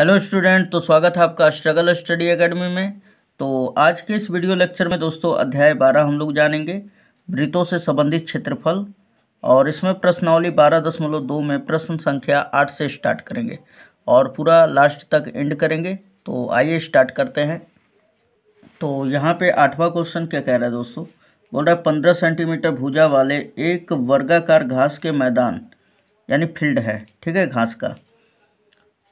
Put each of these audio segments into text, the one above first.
hello student तो स्वागत है आपका स्ट्रगल स्टडी एकेडमी में तो आज के इस वीडियो लेक्चर में दोस्तों अध्याय बारह हम लोग जानेंगे वृतों से संबंधित क्षेत्रफल और इसमें प्रश्नावली बारह दशमलव दो में प्रश्न संख्या आठ से स्टार्ट करेंगे और पूरा लास्ट तक एंड करेंगे तो आइए स्टार्ट करते हैं तो यहाँ पर आठवा क्वेश्चन क्या कह रहा है दोस्तों बोल रहा है पंद्रह सेंटीमीटर भूजा वाले एक वर्गाकार घास के मैदान यानी फील्ड है ठीक है घास का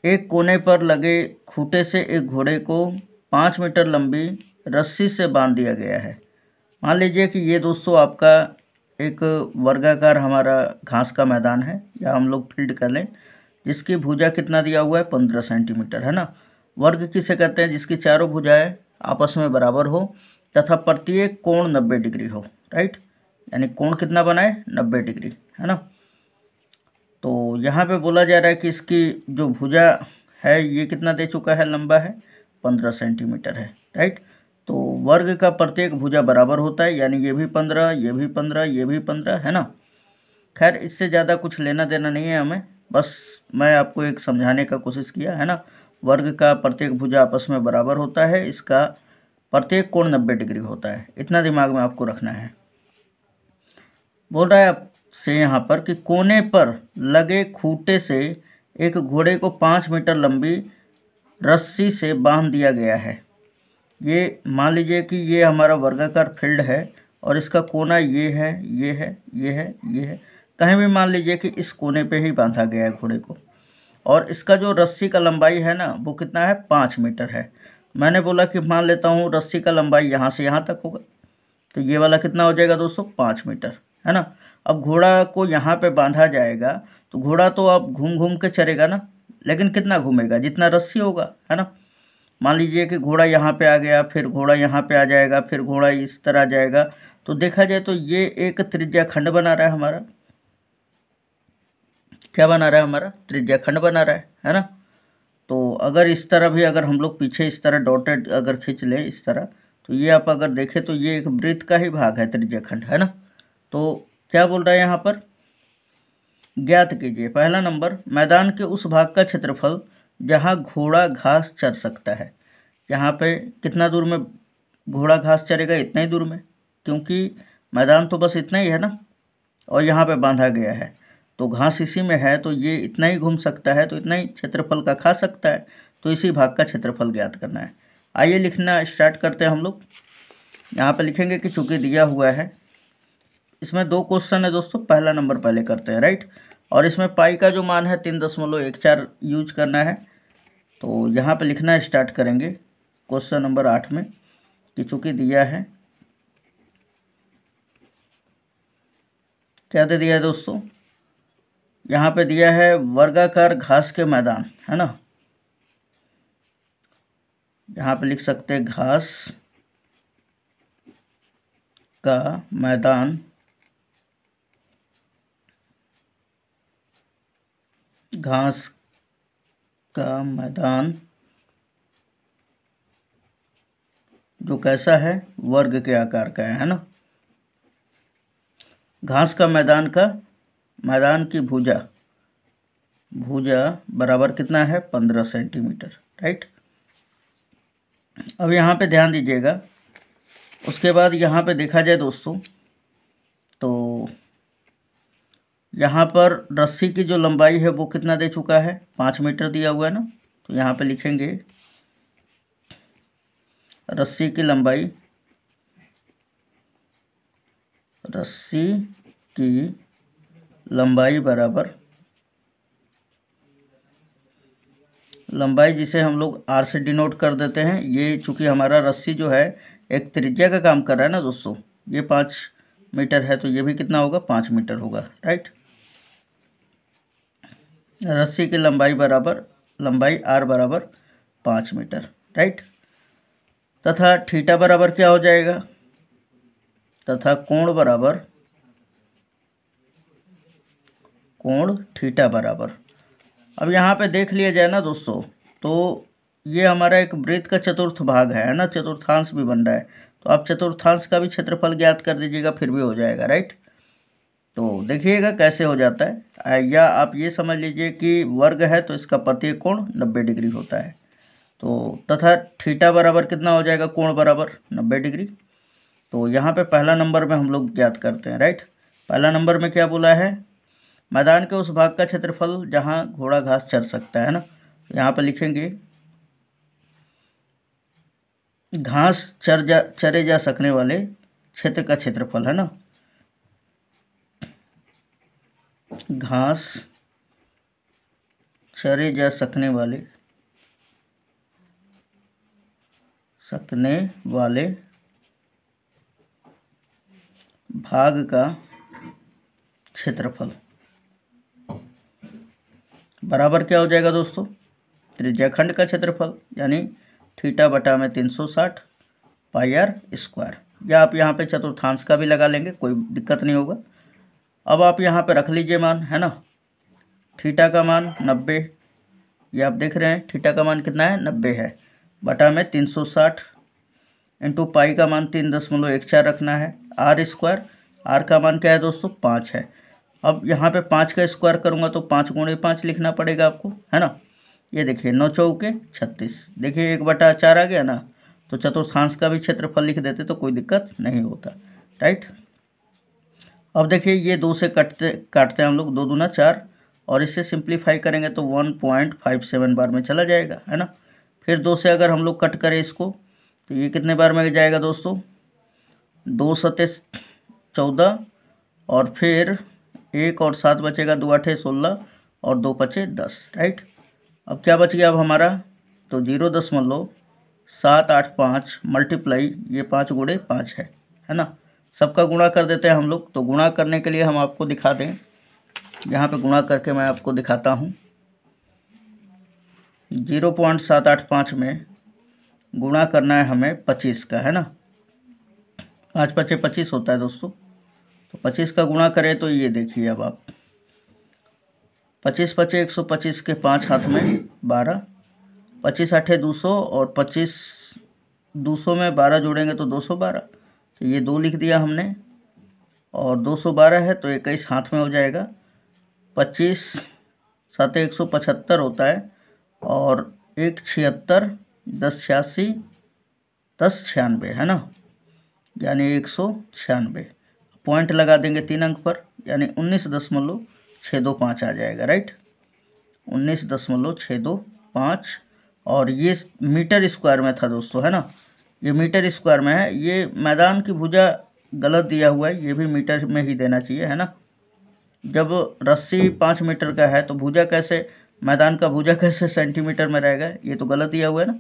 एक कोने पर लगे खूटे से एक घोड़े को पाँच मीटर लंबी रस्सी से बांध दिया गया है मान लीजिए कि ये दोस्तों आपका एक वर्गाकार हमारा घास का मैदान है या हम लोग फील्ड कर लें जिसकी भुजा कितना दिया हुआ है पंद्रह सेंटीमीटर है ना वर्ग किसे कहते हैं जिसकी चारों भुजाएं आपस में बराबर हो तथा प्रत्येक कोण नब्बे डिग्री हो राइट यानी कोण कितना बनाए नब्बे डिग्री है ना तो यहाँ पे बोला जा रहा है कि इसकी जो भुजा है ये कितना दे चुका है लंबा है पंद्रह सेंटीमीटर है राइट तो वर्ग का प्रत्येक भुजा बराबर होता है यानी ये भी पंद्रह ये भी पंद्रह ये भी पंद्रह है ना खैर इससे ज़्यादा कुछ लेना देना नहीं है हमें बस मैं आपको एक समझाने का कोशिश किया है ना वर्ग का प्रत्येक भुजा आपस में बराबर होता है इसका प्रत्येक कोण नब्बे डिग्री होता है इतना दिमाग में आपको रखना है बोल रहा है आप से यहाँ पर कि कोने पर लगे खूटे से एक घोड़े को पाँच मीटर लंबी रस्सी से बांध दिया गया है ये मान लीजिए कि ये हमारा वर्गाकार फील्ड है और इसका कोना ये है ये है ये है ये है कहीं भी मान लीजिए कि इस कोने पे ही बांधा गया है घोड़े को और इसका जो रस्सी का लंबाई है ना वो कितना है पाँच मीटर है मैंने बोला कि मान लेता हूँ रस्सी का लंबाई यहाँ से यहाँ तक होगा तो ये वाला कितना हो जाएगा दोस्तों पाँच मीटर है ना अब घोड़ा को यहाँ पे बांधा जाएगा तो घोड़ा तो अब घूम घूम के चलेगा ना लेकिन कितना घूमेगा जितना रस्सी होगा है ना मान लीजिए कि घोड़ा यहाँ पे आ गया फिर घोड़ा यहाँ पे आ जाएगा फिर घोड़ा इस तरह आ जाएगा तो देखा जाए तो ये एक त्रिज्या खंड बना रहा है हमारा क्या बना रहा है हमारा त्रिज्या खंड बना रहा है है ना तो अगर इस तरह भी अगर हम लोग पीछे इस तरह डॉटेड अगर खींच लें इस तरह तो ये आप अगर देखें तो ये एक वृत्त का ही भाग है त्रिज्या खंड है ना तो क्या बोल रहा है यहाँ पर ज्ञात कीजिए पहला नंबर मैदान के उस भाग का क्षेत्रफल जहाँ घोड़ा घास चर सकता है यहाँ पे कितना दूर में घोड़ा घास चरेगा इतना ही दूर में क्योंकि मैदान तो बस इतना ही है ना और यहाँ पे बांधा गया है तो घास इसी में है तो ये इतना ही घूम सकता है तो इतना ही क्षेत्रफल का खा सकता है तो इसी भाग का क्षेत्रफल ज्ञात करना है आइए लिखना स्टार्ट करते हैं हम लोग यहाँ पर लिखेंगे कि चूँकि दिया हुआ है इसमें दो क्वेश्चन है दोस्तों पहला नंबर पहले करते हैं राइट और इसमें पाई का जो मान है तीन दशमलव एक चार यूज करना है तो यहाँ पे लिखना स्टार्ट करेंगे क्वेश्चन नंबर आठ में कि चूंकि दिया है क्या दे दिया है दोस्तों यहाँ पे दिया है वर्गाकार घास के मैदान है ना यहाँ पे लिख सकते हैं घास का मैदान घास का मैदान जो कैसा है वर्ग के आकार का है ना घास का मैदान का मैदान की भुजा भुजा बराबर कितना है पंद्रह सेंटीमीटर राइट अब यहाँ पे ध्यान दीजिएगा उसके बाद यहाँ पे देखा जाए दोस्तों तो यहाँ पर रस्सी की जो लंबाई है वो कितना दे चुका है पाँच मीटर दिया हुआ है ना तो यहाँ पे लिखेंगे रस्सी की लंबाई रस्सी की लंबाई बराबर लंबाई जिसे हम लोग आर से डिनोट कर देते हैं ये चूंकि हमारा रस्सी जो है एक त्रिज्या का काम कर रहा है ना दोस्तों ये पाँच मीटर है तो ये भी कितना होगा पाँच मीटर होगा राइट रस्सी की लंबाई बराबर लंबाई आर बराबर पाँच मीटर राइट तथा ठीटा बराबर क्या हो जाएगा तथा कोण बराबर कोण ठीटा बराबर अब यहाँ पे देख लिया जाए ना दोस्तों तो ये हमारा एक वृत्त का चतुर्थ भाग है ना चतुर्थांश भी बन रहा है तो आप चतुर्थांश का भी क्षेत्रफल ज्ञात कर दीजिएगा फिर भी हो जाएगा राइट तो देखिएगा कैसे हो जाता है या आप ये समझ लीजिए कि वर्ग है तो इसका प्रत्येक कोण नब्बे डिग्री होता है तो तथा थीटा बराबर कितना हो जाएगा कोण बराबर नब्बे डिग्री तो यहाँ पे पहला नंबर में हम लोग ज्ञात करते हैं राइट पहला नंबर में क्या बोला है मैदान के उस भाग का क्षेत्रफल जहाँ घोड़ा घास चर सकता है ना यहाँ पर लिखेंगे घास चर जा चरे जा सकने वाले क्षेत्र का क्षेत्रफल है ना घास चरे जा सकने वाले सकने वाले भाग का क्षेत्रफल बराबर क्या हो जाएगा दोस्तों त्रिज्याखंड का क्षेत्रफल यानी थीटा बटा में तीन सौ साठ पाई आर स्क्वायर या आप यहाँ पे चतुर्थांश का भी लगा लेंगे कोई दिक्कत नहीं होगा अब आप यहाँ पे रख लीजिए मान है ना थीटा का मान नब्बे ये आप देख रहे हैं थीटा का मान कितना है नब्बे है बटा में तीन सौ साठ इंटू पाई का मान तीन दशमलव एक चार रखना है आर स्क्वायर आर का मान क्या है दोस्तों पाँच है अब यहाँ पे पाँच का स्क्वायर करूँगा तो पाँच गुणे पाँच लिखना पड़ेगा आपको है ना ये देखिए नौ चौके छत्तीस देखिए एक बटा चार आ गया ना तो चतुर्थांश का भी क्षेत्रफल लिख देते तो कोई दिक्कत नहीं होता राइट अब देखिए ये दो से कटते काटते हैं हम लोग दो दूना चार और इससे सिंप्लीफाई करेंगे तो वन पॉइंट फाइव सेवन बार में चला जाएगा है ना फिर दो से अगर हम लोग कट करें इसको तो ये कितने बार में जाएगा दोस्तों दो सते चौदह और फिर एक और सात बचेगा दो आठे सोलह और दो पचे दस राइट अब क्या बच गया अब हमारा तो जीरो दशमलव सात आठ पाँच मल्टीप्लाई ये पाँच गुड़े पाँच है है ना सबका गुणा कर देते हैं हम लोग तो गुणा करने के लिए हम आपको दिखा दें यहाँ पे गुणा करके मैं आपको दिखाता हूँ जीरो पॉइंट सात आठ पाँच में गुणा करना है हमें पच्चीस का है ना पाँच पचे पच्चीस होता है दोस्तों तो पच्चीस का गुणा करें तो ये देखिए अब आप पच्चीस पचे एक सौ पच्चीस के पाँच हाथ में बारह पच्चीस अठे दो सौ और पच्चीस दो सौ में बारह जोड़ेंगे तो दो सौ बारह तो ये दो लिख दिया हमने और दो सौ बारह है तो इक्कीस हाथ में हो जाएगा पच्चीस सात एक सौ पचहत्तर होता है और एक छिहत्तर दस छियासी दस छियानवे है ना यानी एक सौ छियानवे पॉइंट लगा देंगे तीन अंक पर यानी उन्नीस दशमलव छः दो पाँच आ जाएगा राइट उन्नीस दशमलव छः दो पाँच और ये मीटर स्क्वायर में था दोस्तों है ना ये मीटर स्क्वायर में है ये मैदान की भुजा गलत दिया हुआ है ये भी मीटर में ही देना चाहिए है ना जब रस्सी पाँच मीटर का है तो भुजा कैसे मैदान का भुजा कैसे सेंटीमीटर में रहेगा ये तो गलत दिया हुआ है ना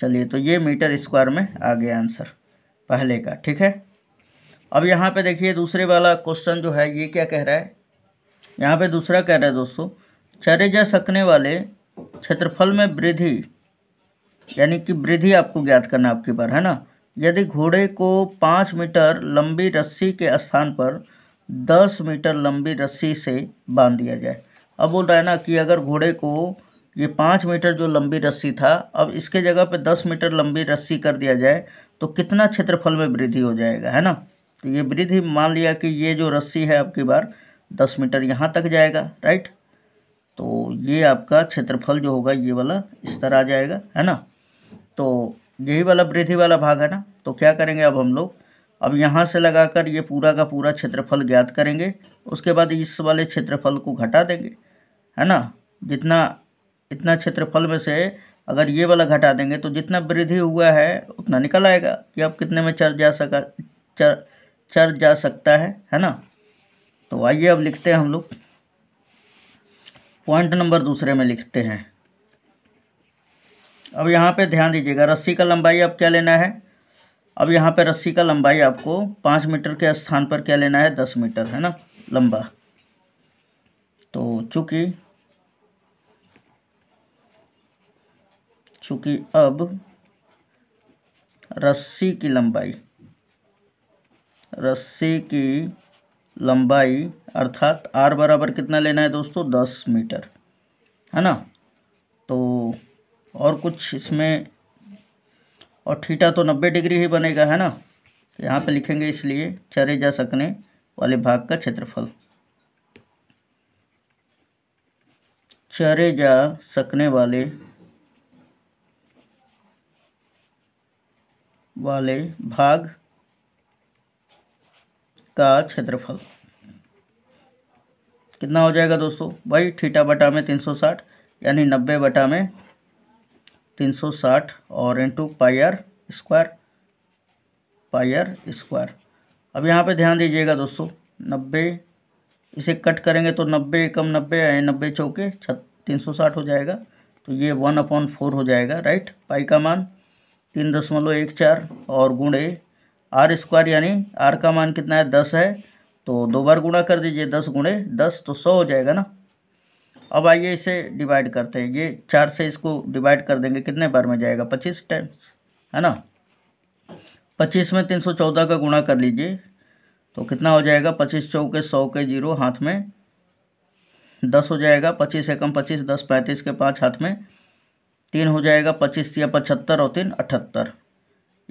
चलिए तो ये मीटर स्क्वायर में आ गया आंसर पहले का ठीक है अब यहाँ पे देखिए दूसरे वाला क्वेश्चन जो है ये क्या कह रहा है यहाँ पे दूसरा कह रहा है दोस्तों चरे जा सकने वाले क्षेत्रफल में वृद्धि यानी कि वृद्धि आपको ज्ञात करना आपकी बार है ना यदि घोड़े को पाँच मीटर लंबी रस्सी के स्थान पर दस मीटर लंबी रस्सी से बांध दिया जाए अब बोल रहा है ना कि अगर घोड़े को ये पाँच मीटर जो लंबी रस्सी था अब इसके जगह पे दस मीटर लंबी रस्सी कर दिया जाए तो कितना क्षेत्रफल में वृद्धि हो जाएगा है ना तो ये वृद्धि मान लिया कि ये जो रस्सी है आपकी बार दस मीटर यहाँ तक जाएगा राइट तो ये आपका क्षेत्रफल जो होगा ये वाला इस तरह आ जाएगा है ना तो यही वाला वृद्धि वाला भाग है ना तो क्या करेंगे अब हम लोग अब यहाँ से लगाकर ये पूरा का पूरा क्षेत्रफल ज्ञात करेंगे उसके बाद इस वाले क्षेत्रफल को घटा देंगे है ना जितना इतना क्षेत्रफल में से अगर ये वाला घटा देंगे तो जितना वृद्धि हुआ है उतना निकल आएगा कि अब कितने में चर जा सका चर चर जा सकता है है ना तो आइए अब लिखते हैं हम लोग पॉइंट नंबर दूसरे में लिखते हैं अब यहाँ पे ध्यान दीजिएगा रस्सी का लंबाई आप क्या लेना है अब यहाँ पे रस्सी का लंबाई आपको पाँच मीटर के स्थान पर क्या लेना है दस मीटर है ना लंबा तो चूँकि चूँकि अब रस्सी की लंबाई रस्सी की लंबाई अर्थात आर बराबर कितना लेना है दोस्तों दस मीटर है ना तो और कुछ इसमें और थीटा तो नब्बे डिग्री ही बनेगा है ना तो यहाँ पे लिखेंगे इसलिए चरे जा सकने वाले भाग का क्षेत्रफल चरे जा सकने वाले वाले भाग का क्षेत्रफल कितना हो जाएगा दोस्तों भाई थीटा बटा में तीन सौ साठ यानी नब्बे बटा में तीन सौ साठ और into pi r square pi r square अब यहाँ पे ध्यान दीजिएगा दोस्तों नब्बे इसे कट करेंगे तो नब्बे एकम नब्बे नब्बे चौके छत तीन सौ साठ हो जाएगा तो ये वन अपॉन फोर हो जाएगा राइट पाई का मान तीन दशमलव एक चार और गुणे आर स्क्वायर यानी आर का मान कितना है दस है तो दो बार गुणा कर दीजिए दस गुणे दस तो सौ हो जाएगा ना अब आइए इसे डिवाइड करते हैं ये चार से इसको डिवाइड कर देंगे कितने बार में जाएगा पच्चीस टाइम्स है ना पच्चीस में तीन सौ चौदह का गुणा कर लीजिए तो कितना हो जाएगा पच्चीस चौके सौ के जीरो हाथ में दस हो जाएगा पच्चीस एकम पच्चीस दस पैंतीस के पाँच हाथ में तीन हो जाएगा पच्चीस या पचहत्तर और तीन अठहत्तर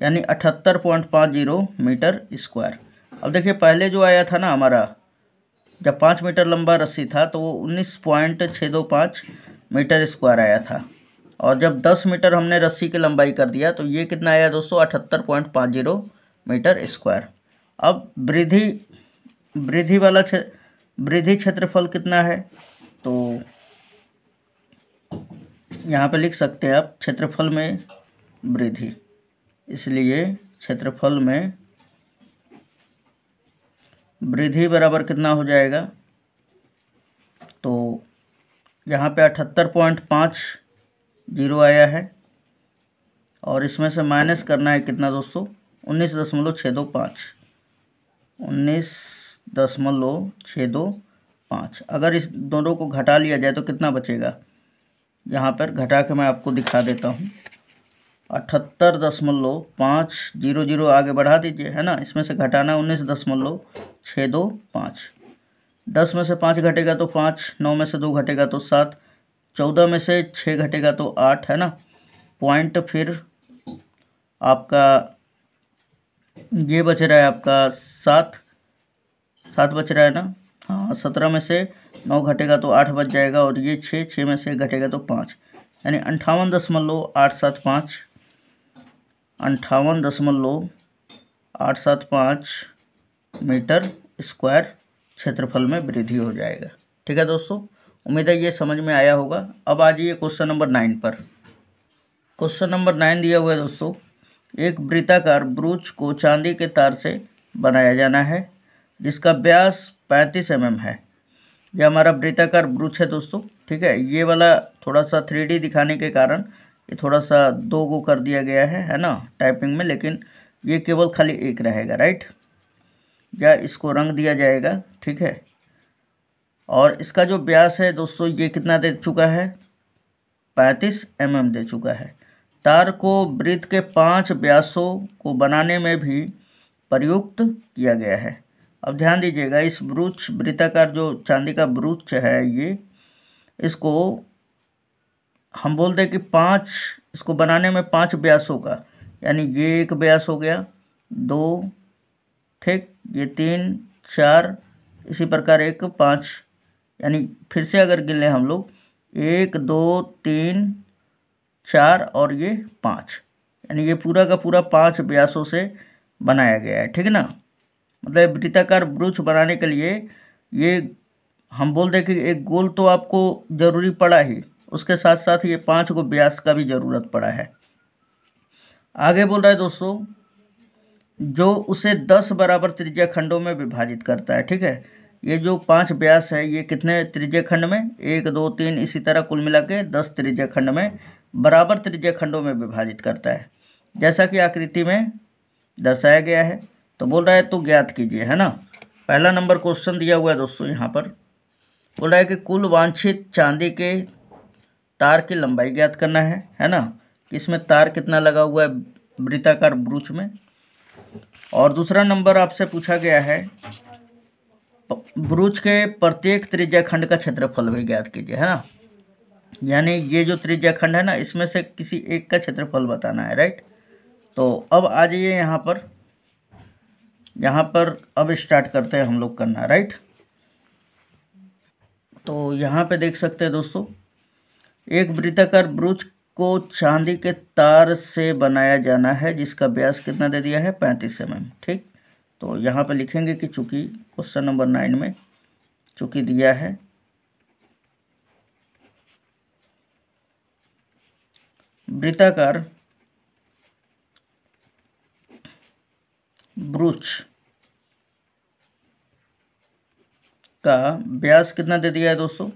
यानी अठहत्तर पॉइंट पाँच जीरो मीटर स्क्वायर अब देखिए पहले जो आया था ना हमारा जब पाँच मीटर लंबा रस्सी था तो वो उन्नीस पॉइंट छः दो पाँच मीटर स्क्वायर आया था और जब दस मीटर हमने रस्सी की लंबाई कर दिया तो ये कितना आया दोस्तों अठहत्तर पॉइंट पाँच जीरो मीटर स्क्वायर अब वृद्धि वृद्धि वाला क्षेत्र वृद्धि क्षेत्रफल कितना है तो यहाँ पे लिख सकते हैं आप क्षेत्रफल में वृद्धि इसलिए क्षेत्रफल में वृद्धि बराबर कितना हो जाएगा तो यहाँ पे अठहत्तर पॉइंट पाँच जीरो आया है और इसमें से माइनस करना है कितना दोस्तों उन्नीस दशमलव छः दो पाँच उन्नीस दशमलव छः दो पाँच अगर इस दोनों को घटा लिया जाए तो कितना बचेगा यहाँ पर घटा के मैं आपको दिखा देता हूँ अठहत्तर दशमलव पाँच जीरो जीरो आगे बढ़ा दीजिए है ना इसमें से घटाना उन्नीस दशमलव छः दो पाँच दस में से पाँच घटेगा तो पाँच नौ में से दो घटेगा तो सात चौदह में से छः घटेगा तो आठ है ना पॉइंट फिर आपका ये बच रहा है आपका सात सात बच रहा है ना हाँ सत्रह में से नौ घटेगा तो आठ बच जाएगा और ये छः छः में से घटेगा तो पाँच यानी अंठावन दशमलव आठ सात पाँच अंठावन दशमलव आठ सात पाँच मीटर स्क्वायर क्षेत्रफल में वृद्धि हो जाएगा ठीक है दोस्तों उम्मीद है ये समझ में आया होगा अब आ जाइए क्वेश्चन नंबर नाइन पर क्वेश्चन नंबर नाइन दिया हुआ है दोस्तों एक वृत्ताकार ब्रूच को चांदी के तार से बनाया जाना है जिसका व्यास पैंतीस एम mm है यह हमारा वृत्ताकार ब्रूच है दोस्तों ठीक है ये वाला थोड़ा सा थ्री दिखाने के कारण कि थोड़ा सा दो को कर दिया गया है है ना टाइपिंग में लेकिन ये केवल खाली एक रहेगा राइट या इसको रंग दिया जाएगा ठीक है और इसका जो ब्यास है दोस्तों ये कितना दे चुका है पैंतीस एम mm दे चुका है तार को वृत्त के पांच ब्यासों को बनाने में भी प्रयुक्त किया गया है अब ध्यान दीजिएगा इस ब्रूच वृत्ताकार जो चांदी का ब्रूच है ये इसको हम बोल दें कि पाँच इसको बनाने में पाँच ब्यास होगा यानी ये एक ब्यास हो गया दो ठीक ये तीन चार इसी प्रकार एक पाँच यानी फिर से अगर गिन लें हम लोग एक दो तीन चार और ये पाँच यानी ये पूरा का पूरा पाँच ब्यासों से बनाया गया है ठीक है ना मतलब वृत्ताकार ब्रुच बनाने के लिए ये हम बोल दें कि एक गोल तो आपको ज़रूरी पड़ा ही उसके साथ साथ ये पाँच को ब्यास का भी ज़रूरत पड़ा है आगे बोल रहा है दोस्तों जो उसे दस बराबर त्रिज्या खंडों में विभाजित करता है ठीक है ये जो पांच ब्यास है ये कितने त्रिज्या खंड में एक दो तीन इसी तरह कुल मिला के दस त्रिज्या खंड में बराबर त्रिज्या खंडों में विभाजित करता है जैसा कि आकृति में दर्शाया गया है तो बोल रहा है तो ज्ञात कीजिए है ना पहला नंबर क्वेश्चन दिया हुआ है दोस्तों यहाँ पर बोल रहा है कि कुल वांछित चांदी के तार की लंबाई ज्ञात करना है है ना कि इसमें तार कितना लगा हुआ है वृताकार ब्रूच में और दूसरा नंबर आपसे पूछा गया है ब्रूच के प्रत्येक त्रिज्या खंड का क्षेत्रफल भी ज्ञात कीजिए है ना यानी ये जो त्रिज्या खंड है ना इसमें से किसी एक का क्षेत्रफल बताना है राइट तो अब आ जाइए यहाँ पर यहाँ पर अब स्टार्ट करते हैं हम लोग करना राइट तो यहाँ पे देख सकते हैं दोस्तों एक वृत्ताकार ब्रुच को चांदी के तार से बनाया जाना है जिसका ब्यास कितना दे दिया है पैंतीस एम mm, ठीक तो यहाँ पे लिखेंगे कि चूंकि क्वेश्चन नंबर नाइन में चूंकि दिया है वृत्ताकार ब्रूच का ब्यास कितना दे दिया है दोस्तों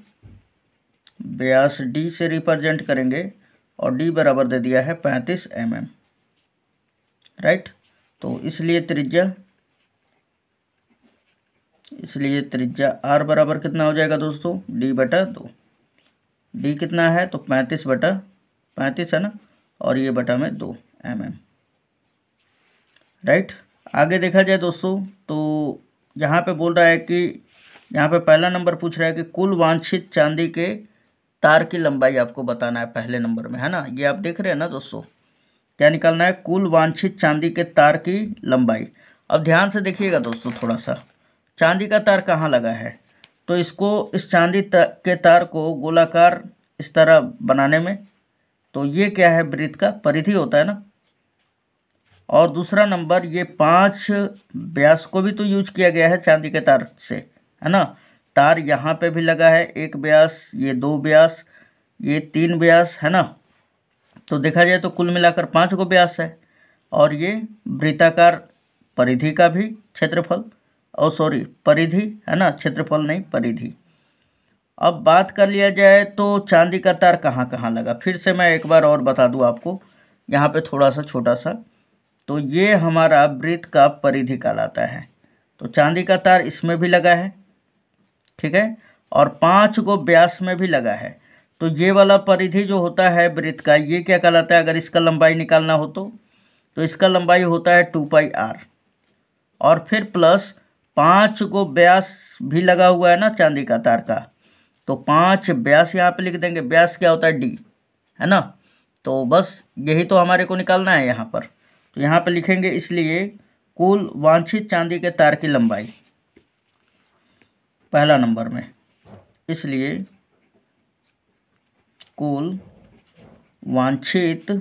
व्यास डी से रिप्रेजेंट करेंगे और डी बराबर दे दिया है पैंतीस एम एम राइट तो इसलिए त्रिज्या इसलिए त्रिज्या आर बराबर कितना हो जाएगा दोस्तों डी बटा दो डी कितना है तो पैंतीस बटा पैंतीस है ना और ये बटा में दो एम एम राइट आगे देखा जाए दोस्तों तो यहाँ पे बोल रहा है कि यहाँ पे पहला नंबर पूछ रहा है कि कुल वांछित चांदी के तार की लंबाई आपको बताना है पहले नंबर में है ना ये आप देख रहे हैं ना दोस्तों क्या निकालना है कुल वांछित चांदी के तार की लंबाई अब ध्यान से देखिएगा दोस्तों थोड़ा सा चांदी का तार कहाँ लगा है तो इसको इस चांदी ता, के तार को गोलाकार इस तरह बनाने में तो ये क्या है वृत्त का परिधि होता है ना और दूसरा नंबर ये पाँच व्यास को भी तो यूज किया गया है चांदी के तार से है ना तार यहाँ पे भी लगा है एक ब्यास ये दो ब्यास ये तीन ब्यास है ना तो देखा जाए तो कुल मिलाकर पाँच गो ब्यास है और ये वृत्ताकार परिधि का भी क्षेत्रफल और सॉरी परिधि है ना क्षेत्रफल नहीं परिधि अब बात कर लिया जाए तो चांदी का तार कहाँ कहाँ लगा फिर से मैं एक बार और बता दूँ आपको यहाँ पे थोड़ा सा छोटा सा तो ये हमारा वृत्त का परिधि कहलाता है तो चांदी का तार इसमें भी लगा है ठीक है और पाँच को व्यास में भी लगा है तो ये वाला परिधि जो होता है वृत्त का ये क्या कहलाता है अगर इसका लंबाई निकालना हो तो तो इसका लंबाई होता है टू पाई आर और फिर प्लस पाँच को व्यास भी लगा हुआ है ना चांदी का तार का तो पाँच व्यास यहाँ पे लिख देंगे व्यास क्या होता है डी है ना तो बस यही तो हमारे को निकालना है यहाँ पर तो यहाँ पर लिखेंगे इसलिए कुल वांछित चांदी के तार की लंबाई पहला नंबर में इसलिए कुल वांछित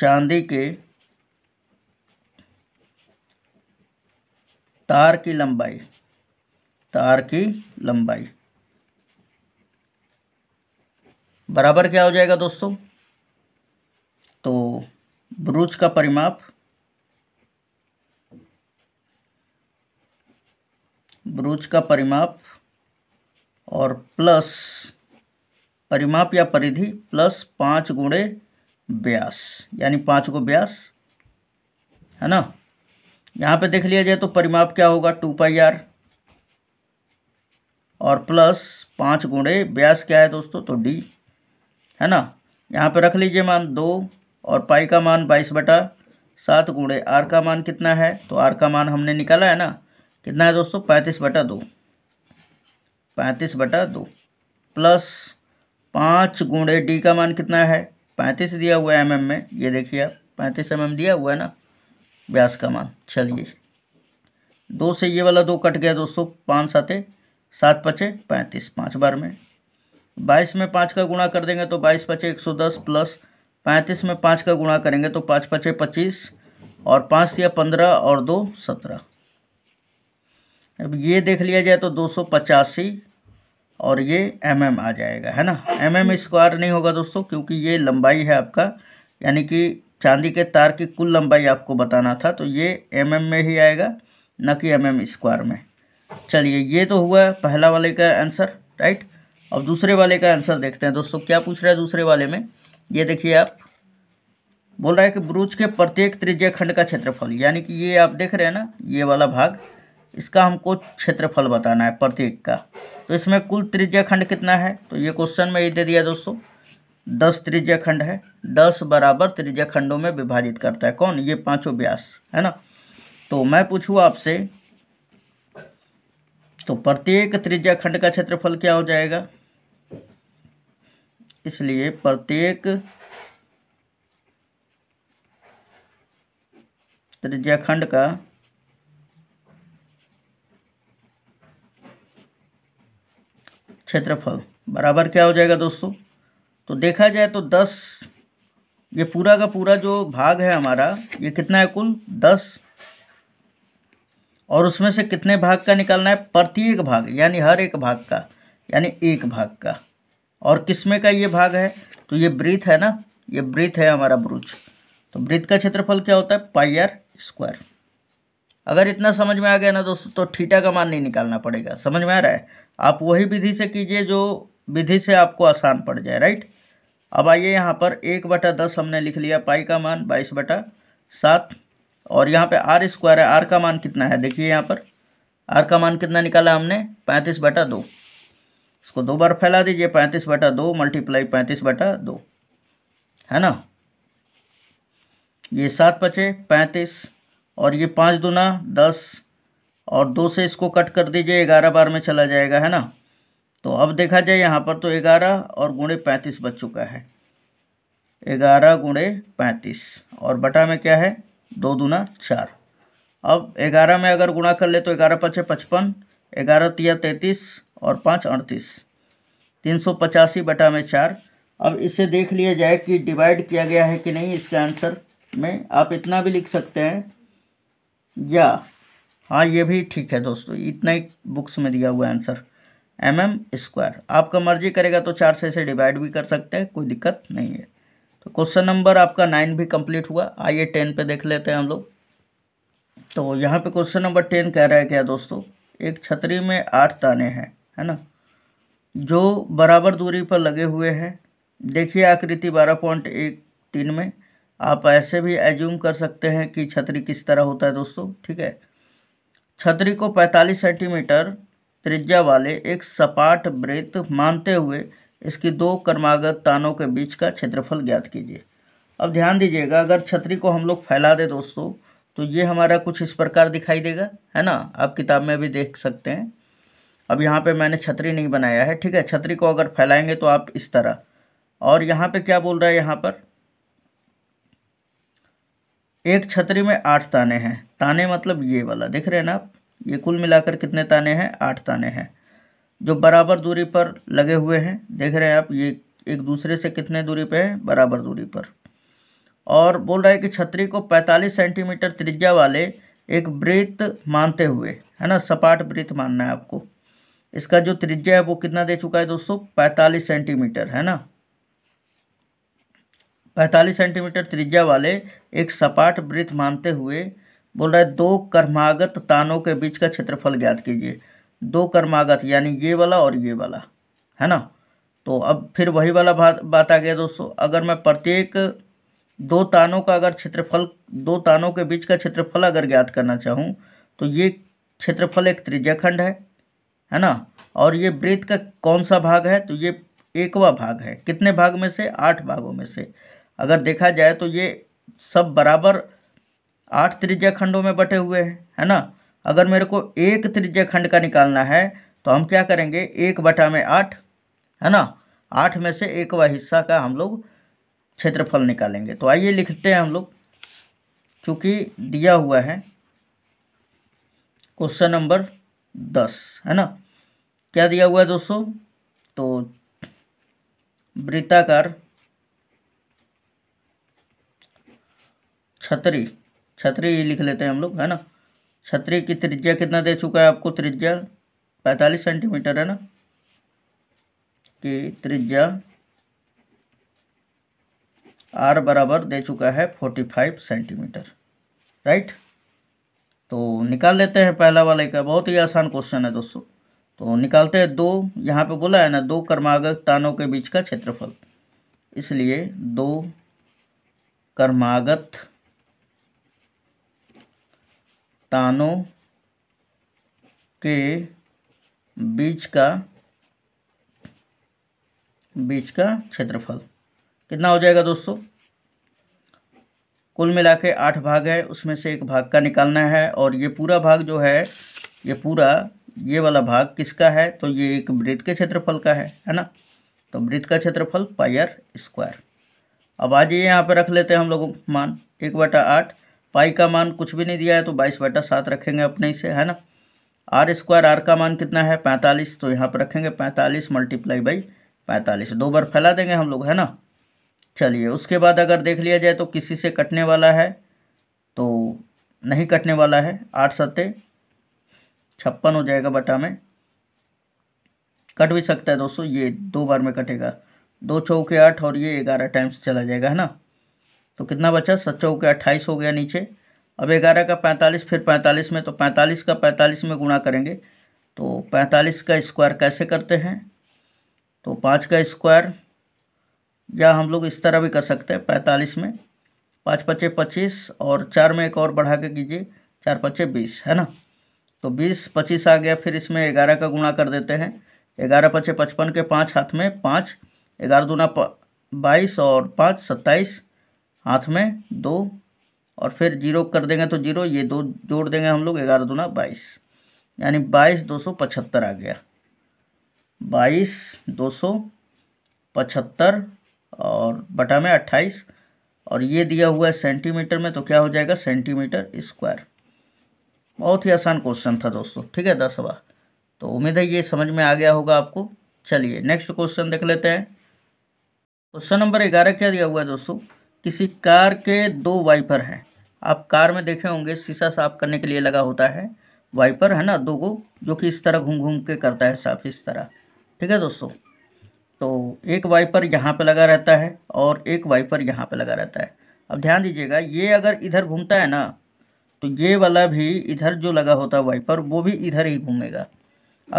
चांदी के तार की लंबाई तार की लंबाई बराबर क्या हो जाएगा दोस्तों तो ब्रूच का परिमाप ब्रूज का परिमाप और प्लस परिमाप या परिधि प्लस पाँच गुणे ब्यास यानी पाँच को ब्यास है ना यहाँ पे देख लिया जाए तो परिमाप क्या होगा टू पाई आर और प्लस पाँच गुणे ब्यास क्या है दोस्तों तो डी है ना यहाँ पे रख लीजिए मान दो और पाई का मान बाईस बटा सात गुणे आर का मान कितना है तो आर का मान हमने निकाला है ना कितना है दोस्तों पैंतीस बटा दो पैंतीस बटा दो प्लस पाँच गुणे डी का मान कितना है पैंतीस दिया हुआ है एम mm एम में ये देखिए आप पैंतीस एम mm एम दिया हुआ है ना ब्यास का मान चलिए दो से ये वाला दो कट गया दोस्तों पाँच साते सात पचे पैंतीस पाँच बार में बाईस में पाँच का गुणा कर देंगे तो बाईस पचे एक सौ दस प्लस पैंतीस में पाँच का गुणा करेंगे तो पाँच पचे पच्चीस और पाँच या पंद्रह और दो सत्रह अब ये देख लिया जाए तो दो और ये एम mm आ जाएगा है ना एम mm स्क्वायर नहीं होगा दोस्तों क्योंकि ये लंबाई है आपका यानी कि चांदी के तार की कुल लंबाई आपको बताना था तो ये एम mm में ही आएगा न कि एम mm स्क्वायर में चलिए ये तो हुआ पहला वाले का आंसर राइट अब दूसरे वाले का आंसर देखते हैं दोस्तों क्या पूछ रहा है दूसरे वाले में ये देखिए आप बोल रहा है कि ब्रूज के प्रत्येक त्रिज्या खंड का क्षेत्रफल यानी कि ये आप देख रहे हैं ना ये वाला भाग इसका हमको क्षेत्रफल बताना है प्रत्येक का तो इसमें कुल त्रिज्या खंड कितना है तो ये क्वेश्चन में ये दे दिया दोस्तों दस त्रिज्या खंड है दस बराबर त्रिज्या खंडों में विभाजित करता है कौन ये पांचों व्यास है ना तो मैं पूछूँ आपसे तो प्रत्येक त्रिज्या खंड का क्षेत्रफल क्या हो जाएगा इसलिए प्रत्येक त्रिज्या खंड का क्षेत्रफल बराबर क्या हो जाएगा दोस्तों तो देखा जाए तो दस ये पूरा का पूरा जो भाग है हमारा ये कितना है कुल दस और उसमें से कितने भाग का निकालना है प्रत्येक भाग यानी हर एक भाग का यानी एक भाग का और किसमें का ये भाग है तो ये ब्रीथ है ना ये ब्रीथ है हमारा ब्रूच तो ब्रीथ का क्षेत्रफल क्या होता है पाईआर स्क्वायर अगर इतना समझ में आ गया ना दोस्तों तो ठीटा का मान नहीं निकालना पड़ेगा समझ में आ रहा है आप वही विधि से कीजिए जो विधि से आपको आसान पड़ जाए राइट अब आइए यहाँ पर एक बटा दस हमने लिख लिया पाई का मान बाईस बटा सात और यहाँ पे आर स्क्वायर है आर का मान कितना है देखिए यहाँ पर आर का मान कितना निकाला हमने पैंतीस बटा दो इसको दो बार फैला दीजिए पैंतीस बटा दो मल्टीप्लाई पैंतीस बटा दो है ना ये सात पचे पैंतीस और ये पाँच दुना दस और दो से इसको कट कर दीजिए ग्यारह बार में चला जाएगा है ना तो अब देखा जाए यहाँ पर तो ग्यारह और गुणे पैंतीस बच चुका है ग्यारह गुणे पैंतीस और बटा में क्या है दो दुना चार अब ग्यारह में अगर गुणा कर ले तो ग्यारह पचे पचपन ग्यारह तिया तैंतीस और पाँच अड़तीस तीन सौ पचासी बटा में चार अब इसे देख लिया जाए कि डिवाइड किया गया है कि नहीं इसका आंसर में आप इतना भी लिख सकते हैं या हाँ ये भी ठीक है दोस्तों इतना ही बुक्स में दिया हुआ आंसर एम एम स्क्वायर आपका मर्जी करेगा तो चार से इसे डिवाइड भी कर सकते हैं कोई दिक्कत नहीं है तो क्वेश्चन नंबर आपका नाइन भी कंप्लीट हुआ आइए टेन पे देख लेते हैं हम लोग तो यहाँ पे क्वेश्चन नंबर टेन कह रहा है क्या दोस्तों एक छतरी में आठ ताने हैं है ना जो बराबर दूरी पर लगे हुए हैं देखिए आकृति बारह पॉइंट एक तीन में आप ऐसे भी एज्यूम कर सकते हैं कि छतरी किस तरह होता है दोस्तों ठीक है छतरी को 45 सेंटीमीटर त्रिज्या वाले एक सपाट वृत्त मानते हुए इसकी दो कर्मागत तानों के बीच का क्षेत्रफल ज्ञात कीजिए अब ध्यान दीजिएगा अगर छतरी को हम लोग फैला दें दोस्तों तो ये हमारा कुछ इस प्रकार दिखाई देगा है ना आप किताब में भी देख सकते हैं अब यहाँ पे मैंने छतरी नहीं बनाया है ठीक है छतरी को अगर फैलाएंगे तो आप इस तरह और यहाँ पे क्या बोल रहा है यहाँ पर एक छतरी में आठ ताने हैं ताने मतलब ये वाला देख रहे हैं ना आप ये कुल मिलाकर कितने ताने हैं आठ ताने हैं जो बराबर दूरी पर लगे हुए हैं देख रहे हैं आप ये एक दूसरे से कितने दूरी पर हैं बराबर दूरी पर और बोल रहा है कि छतरी को 45 सेंटीमीटर त्रिज्या वाले एक वृत्त मानते हुए है ना सपाट वृत्त मानना है आपको इसका जो त्रिज्या है वो कितना दे चुका है दोस्तों 45 सेंटीमीटर है ना पैंतालीस सेंटीमीटर त्रिज्या वाले एक सपाट वृत्त मानते हुए बोल रहा है दो कर्मागत तानों के बीच का क्षेत्रफल ज्ञात कीजिए दो कर्मागत यानी ये वाला और ये वाला है ना तो अब फिर वही वाला बात बात आ गया दोस्तों अगर मैं प्रत्येक दो तानों का अगर क्षेत्रफल दो तानों के बीच का क्षेत्रफल अगर ज्ञात करना चाहूँ तो ये क्षेत्रफल एक त्रिज्याखंड है है ना और ये वृत्त का कौन सा भाग है तो ये एकवा भाग है कितने भाग में से आठ भागों में से अगर देखा जाए तो ये सब बराबर आठ त्रिज्या खंडों में बटे हुए हैं है ना अगर मेरे को एक त्रिज्या खंड का निकालना है तो हम क्या करेंगे एक बटा में आठ है ना आठ में से एक व हिस्सा का हम लोग क्षेत्रफल निकालेंगे तो आइए लिखते हैं हम लोग चूँकि दिया हुआ है क्वेश्चन नंबर दस है ना क्या दिया हुआ है दोस्तों तो वृत्ताकार छतरी छतरी लिख लेते हैं हम लोग है ना छतरी की त्रिज्या कितना दे चुका है आपको त्रिज्या पैंतालीस सेंटीमीटर है ना कि त्रिज्या आर बराबर दे चुका है फोर्टी फाइव सेंटीमीटर राइट तो निकाल लेते हैं पहला वाले का बहुत ही आसान क्वेश्चन है दोस्तों तो निकालते हैं दो यहाँ पे बोला है ना दो कर्मागत तानों के बीच का क्षेत्रफल इसलिए दो कर्मागत तानों के बीच का बीच का क्षेत्रफल कितना हो जाएगा दोस्तों कुल मिला के आठ भाग है उसमें से एक भाग का निकालना है और ये पूरा भाग जो है ये पूरा ये वाला भाग किसका है तो ये एक वृत्त के क्षेत्रफल का है है ना तो वृत्त का क्षेत्रफल पायर स्क्वायर अब आज ये यहाँ पर रख लेते हैं हम लोग मान एक बटा आठ पाई का मान कुछ भी नहीं दिया है तो बाईस बटा सात रखेंगे अपने से है ना आर स्क्वायर आर का मान कितना है पैंतालीस तो यहाँ पर रखेंगे पैंतालीस मल्टीप्लाई बाई पैंतालीस दो बार फैला देंगे हम लोग है ना चलिए उसके बाद अगर देख लिया जाए तो किसी से कटने वाला है तो नहीं कटने वाला है आठ सत्ते छप्पन हो जाएगा बटा में कट भी सकता है दोस्तों ये दो बार में कटेगा दो चौके आठ और ये ग्यारह टाइम्स चला जाएगा है ना तो कितना बचा सत के अट्ठाईस हो गया नीचे अब ग्यारह का पैंतालीस फिर पैंतालीस में तो पैंतालीस का पैंतालीस में गुणा करेंगे तो पैंतालीस का स्क्वायर कैसे करते हैं तो पाँच का स्क्वायर या हम लोग इस तरह भी कर सकते हैं पैंतालीस में पाँच पच्चे पच्चीस और चार में एक और बढ़ा के कीजिए चार पच्चे बीस है ना तो बीस पच्चीस आ गया फिर इसमें ग्यारह का गुणा कर देते हैं ग्यारह पच्चे पचपन के पाँच हाथ में पाँच ग्यारह दूना बाईस और पाँच सत्ताईस हाथ में दो और फिर जीरो कर देंगे तो जीरो ये दो जोड़ देंगे हम लोग ग्यारह दो ना बाईस यानी बाईस दो सौ पचहत्तर आ गया बाईस दो सौ पचहत्तर और बटा में अट्ठाईस और ये दिया हुआ है सेंटीमीटर में तो क्या हो जाएगा सेंटीमीटर स्क्वायर बहुत ही आसान क्वेश्चन था दोस्तों ठीक है दस बार तो उम्मीद है ये समझ में आ गया होगा आपको चलिए नेक्स्ट क्वेश्चन देख लेते हैं क्वेश्चन नंबर ग्यारह क्या दिया हुआ है दोस्तों किसी कार के दो वाइपर हैं आप कार में देखे होंगे शीशा साफ करने के लिए लगा होता है वाइपर है ना दो गो जो कि इस तरह घूम घूम के करता है साफ इस तरह ठीक है दोस्तों तो एक वाइपर यहाँ पे लगा रहता है और एक वाइपर यहाँ पे लगा रहता है अब ध्यान दीजिएगा ये अगर इधर घूमता है ना तो ये वाला भी इधर जो लगा होता है वाइपर वो भी इधर ही घूमेगा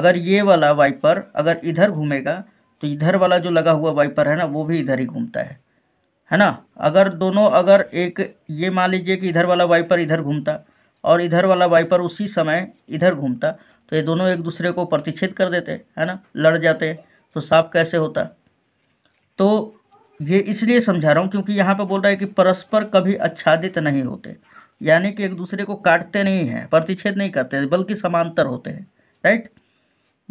अगर ये वाला वाइपर अगर इधर घूमेगा तो इधर वाला जो लगा हुआ वाइपर है ना वो भी इधर ही घूमता है है ना अगर दोनों अगर एक ये मान लीजिए कि इधर वाला वाइपर इधर घूमता और इधर वाला वाइपर उसी समय इधर घूमता तो ये दोनों एक दूसरे को प्रतिच्छेद कर देते है ना लड़ जाते तो साफ कैसे होता तो ये इसलिए समझा रहा हूँ क्योंकि यहाँ पर बोल रहा है कि परस्पर कभी आच्छादित नहीं होते यानी कि एक दूसरे को काटते नहीं हैं प्रतिच्छेद नहीं करते बल्कि समांतर होते हैं राइट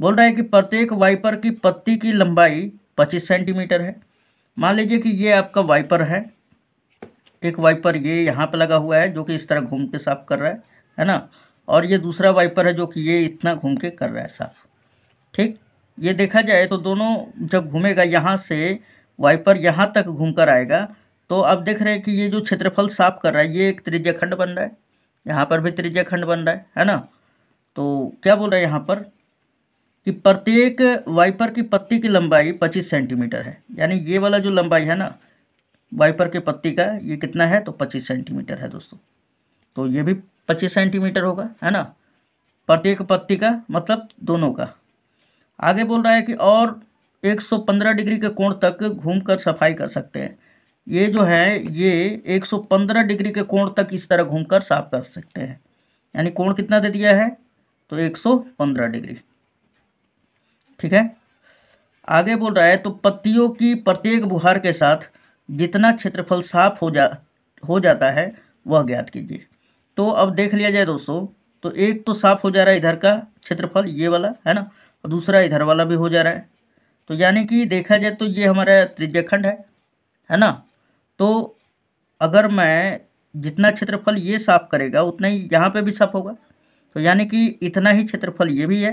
बोल रहा है कि प्रत्येक वाइपर की पत्ती की लंबाई पच्चीस सेंटीमीटर है मान लीजिए कि ये आपका वाइपर है एक वाइपर ये यहाँ पर लगा हुआ है जो कि इस तरह घूम के साफ कर रहा है है ना और ये दूसरा वाइपर है जो कि ये इतना घूम के कर रहा है साफ ठीक ये देखा जाए तो दोनों जब घूमेगा यहाँ से वाइपर यहाँ तक घूम कर आएगा तो अब देख रहे हैं कि ये जो क्षेत्रफल साफ कर रहा है ये एक त्रिज्याखंड बन रहा है यहाँ पर भी त्रिज्याखंड बन रहा है है ना तो क्या बोल रहा है यहाँ पर कि प्रत्येक वाइपर की पत्ती की लंबाई 25 सेंटीमीटर है यानी ये वाला जो लंबाई है ना वाइपर के पत्ती का ये कितना है तो 25 सेंटीमीटर है दोस्तों तो ये भी 25 सेंटीमीटर होगा है ना प्रत्येक पत्ती का मतलब दोनों का आगे बोल रहा है कि और 115 डिग्री के कोण तक घूमकर सफाई कर सकते हैं ये जो है ये 115 डिग्री के कोण तक इस तरह घूमकर साफ कर सकते हैं यानी कोण कितना दे दिया है तो 115 डिग्री ठीक है आगे बोल रहा है तो पत्तियों की प्रत्येक बुहार के साथ जितना क्षेत्रफल साफ हो जा हो जाता है वह ज्ञात कीजिए तो अब देख लिया जाए दोस्तों तो एक तो साफ हो जा रहा है इधर का क्षेत्रफल ये वाला है ना और दूसरा इधर वाला भी हो जा रहा है तो यानी कि देखा जाए तो ये हमारा त्रिज्या है है ना तो अगर मैं जितना क्षेत्रफल ये साफ करेगा उतना ही यहाँ पे भी साफ होगा तो यानी कि इतना ही क्षेत्रफल ये भी है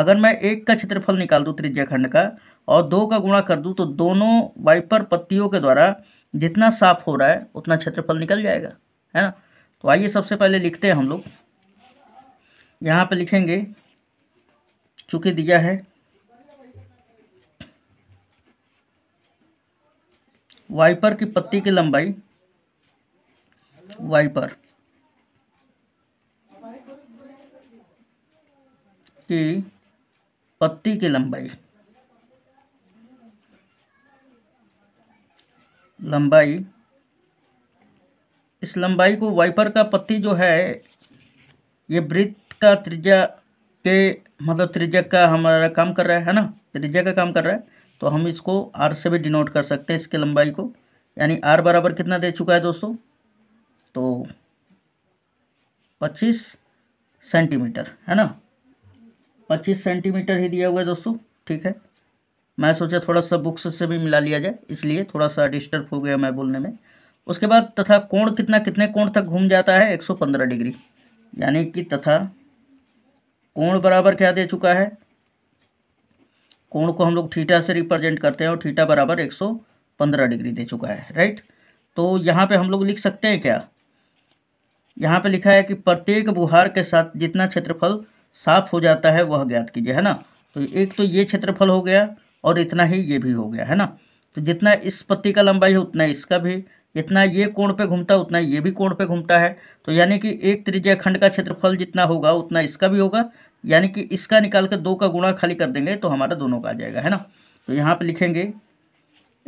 अगर मैं एक का क्षेत्रफल निकाल दूँ त्रिज्याखंड का और दो का गुणा कर दूँ तो दोनों वाइपर पत्तियों के द्वारा जितना साफ हो रहा है उतना क्षेत्रफल निकल जाएगा है ना तो आइए सबसे पहले लिखते हैं हम लोग यहाँ पे लिखेंगे चूँकि दिया है वाइपर की पत्ती की लंबाई वाइपर की पत्ती की लंबाई लंबाई इस लंबाई को वाइपर का पत्ती जो है ये वृत्त का त्रिज्या के मतलब त्रिज्या का हमारा काम कर रहा है है ना त्रिज्या का काम कर रहा है तो हम इसको आर से भी डिनोट कर सकते हैं इसके लंबाई को यानी आर बराबर कितना दे चुका है दोस्तों तो पच्चीस सेंटीमीटर है ना पच्चीस सेंटीमीटर ही दिया हुआ है दोस्तों ठीक है मैं सोचा थोड़ा सा बुक्स से भी मिला लिया जाए इसलिए थोड़ा सा डिस्टर्ब हो गया मैं बोलने में उसके बाद तथा कोण कितना कितने कोण तक घूम जाता है 115 डिग्री यानी कि तथा कोण बराबर क्या दे चुका है कोण को हम लोग ठीठा से रिप्रेजेंट करते हैं और ठीठा बराबर 115 डिग्री दे चुका है राइट तो यहाँ पे हम लोग लिख सकते हैं क्या यहाँ पे लिखा है कि प्रत्येक बुहार के साथ जितना क्षेत्रफल साफ हो जाता है वह ज्ञात कीजिए है ना तो एक तो ये क्षेत्रफल हो गया और इतना ही ये भी हो गया है ना तो जितना इस पत्ती का लंबाई है उतना इसका भी इतना ये कोण पे घूमता है उतना ये भी कोण पे घूमता है तो यानी कि एक त्रिज्या खंड का क्षेत्रफल जितना होगा उतना इसका भी होगा यानी कि इसका निकाल कर दो का गुणा खाली कर देंगे तो हमारा दोनों का आ जाएगा है ना तो यहाँ पे लिखेंगे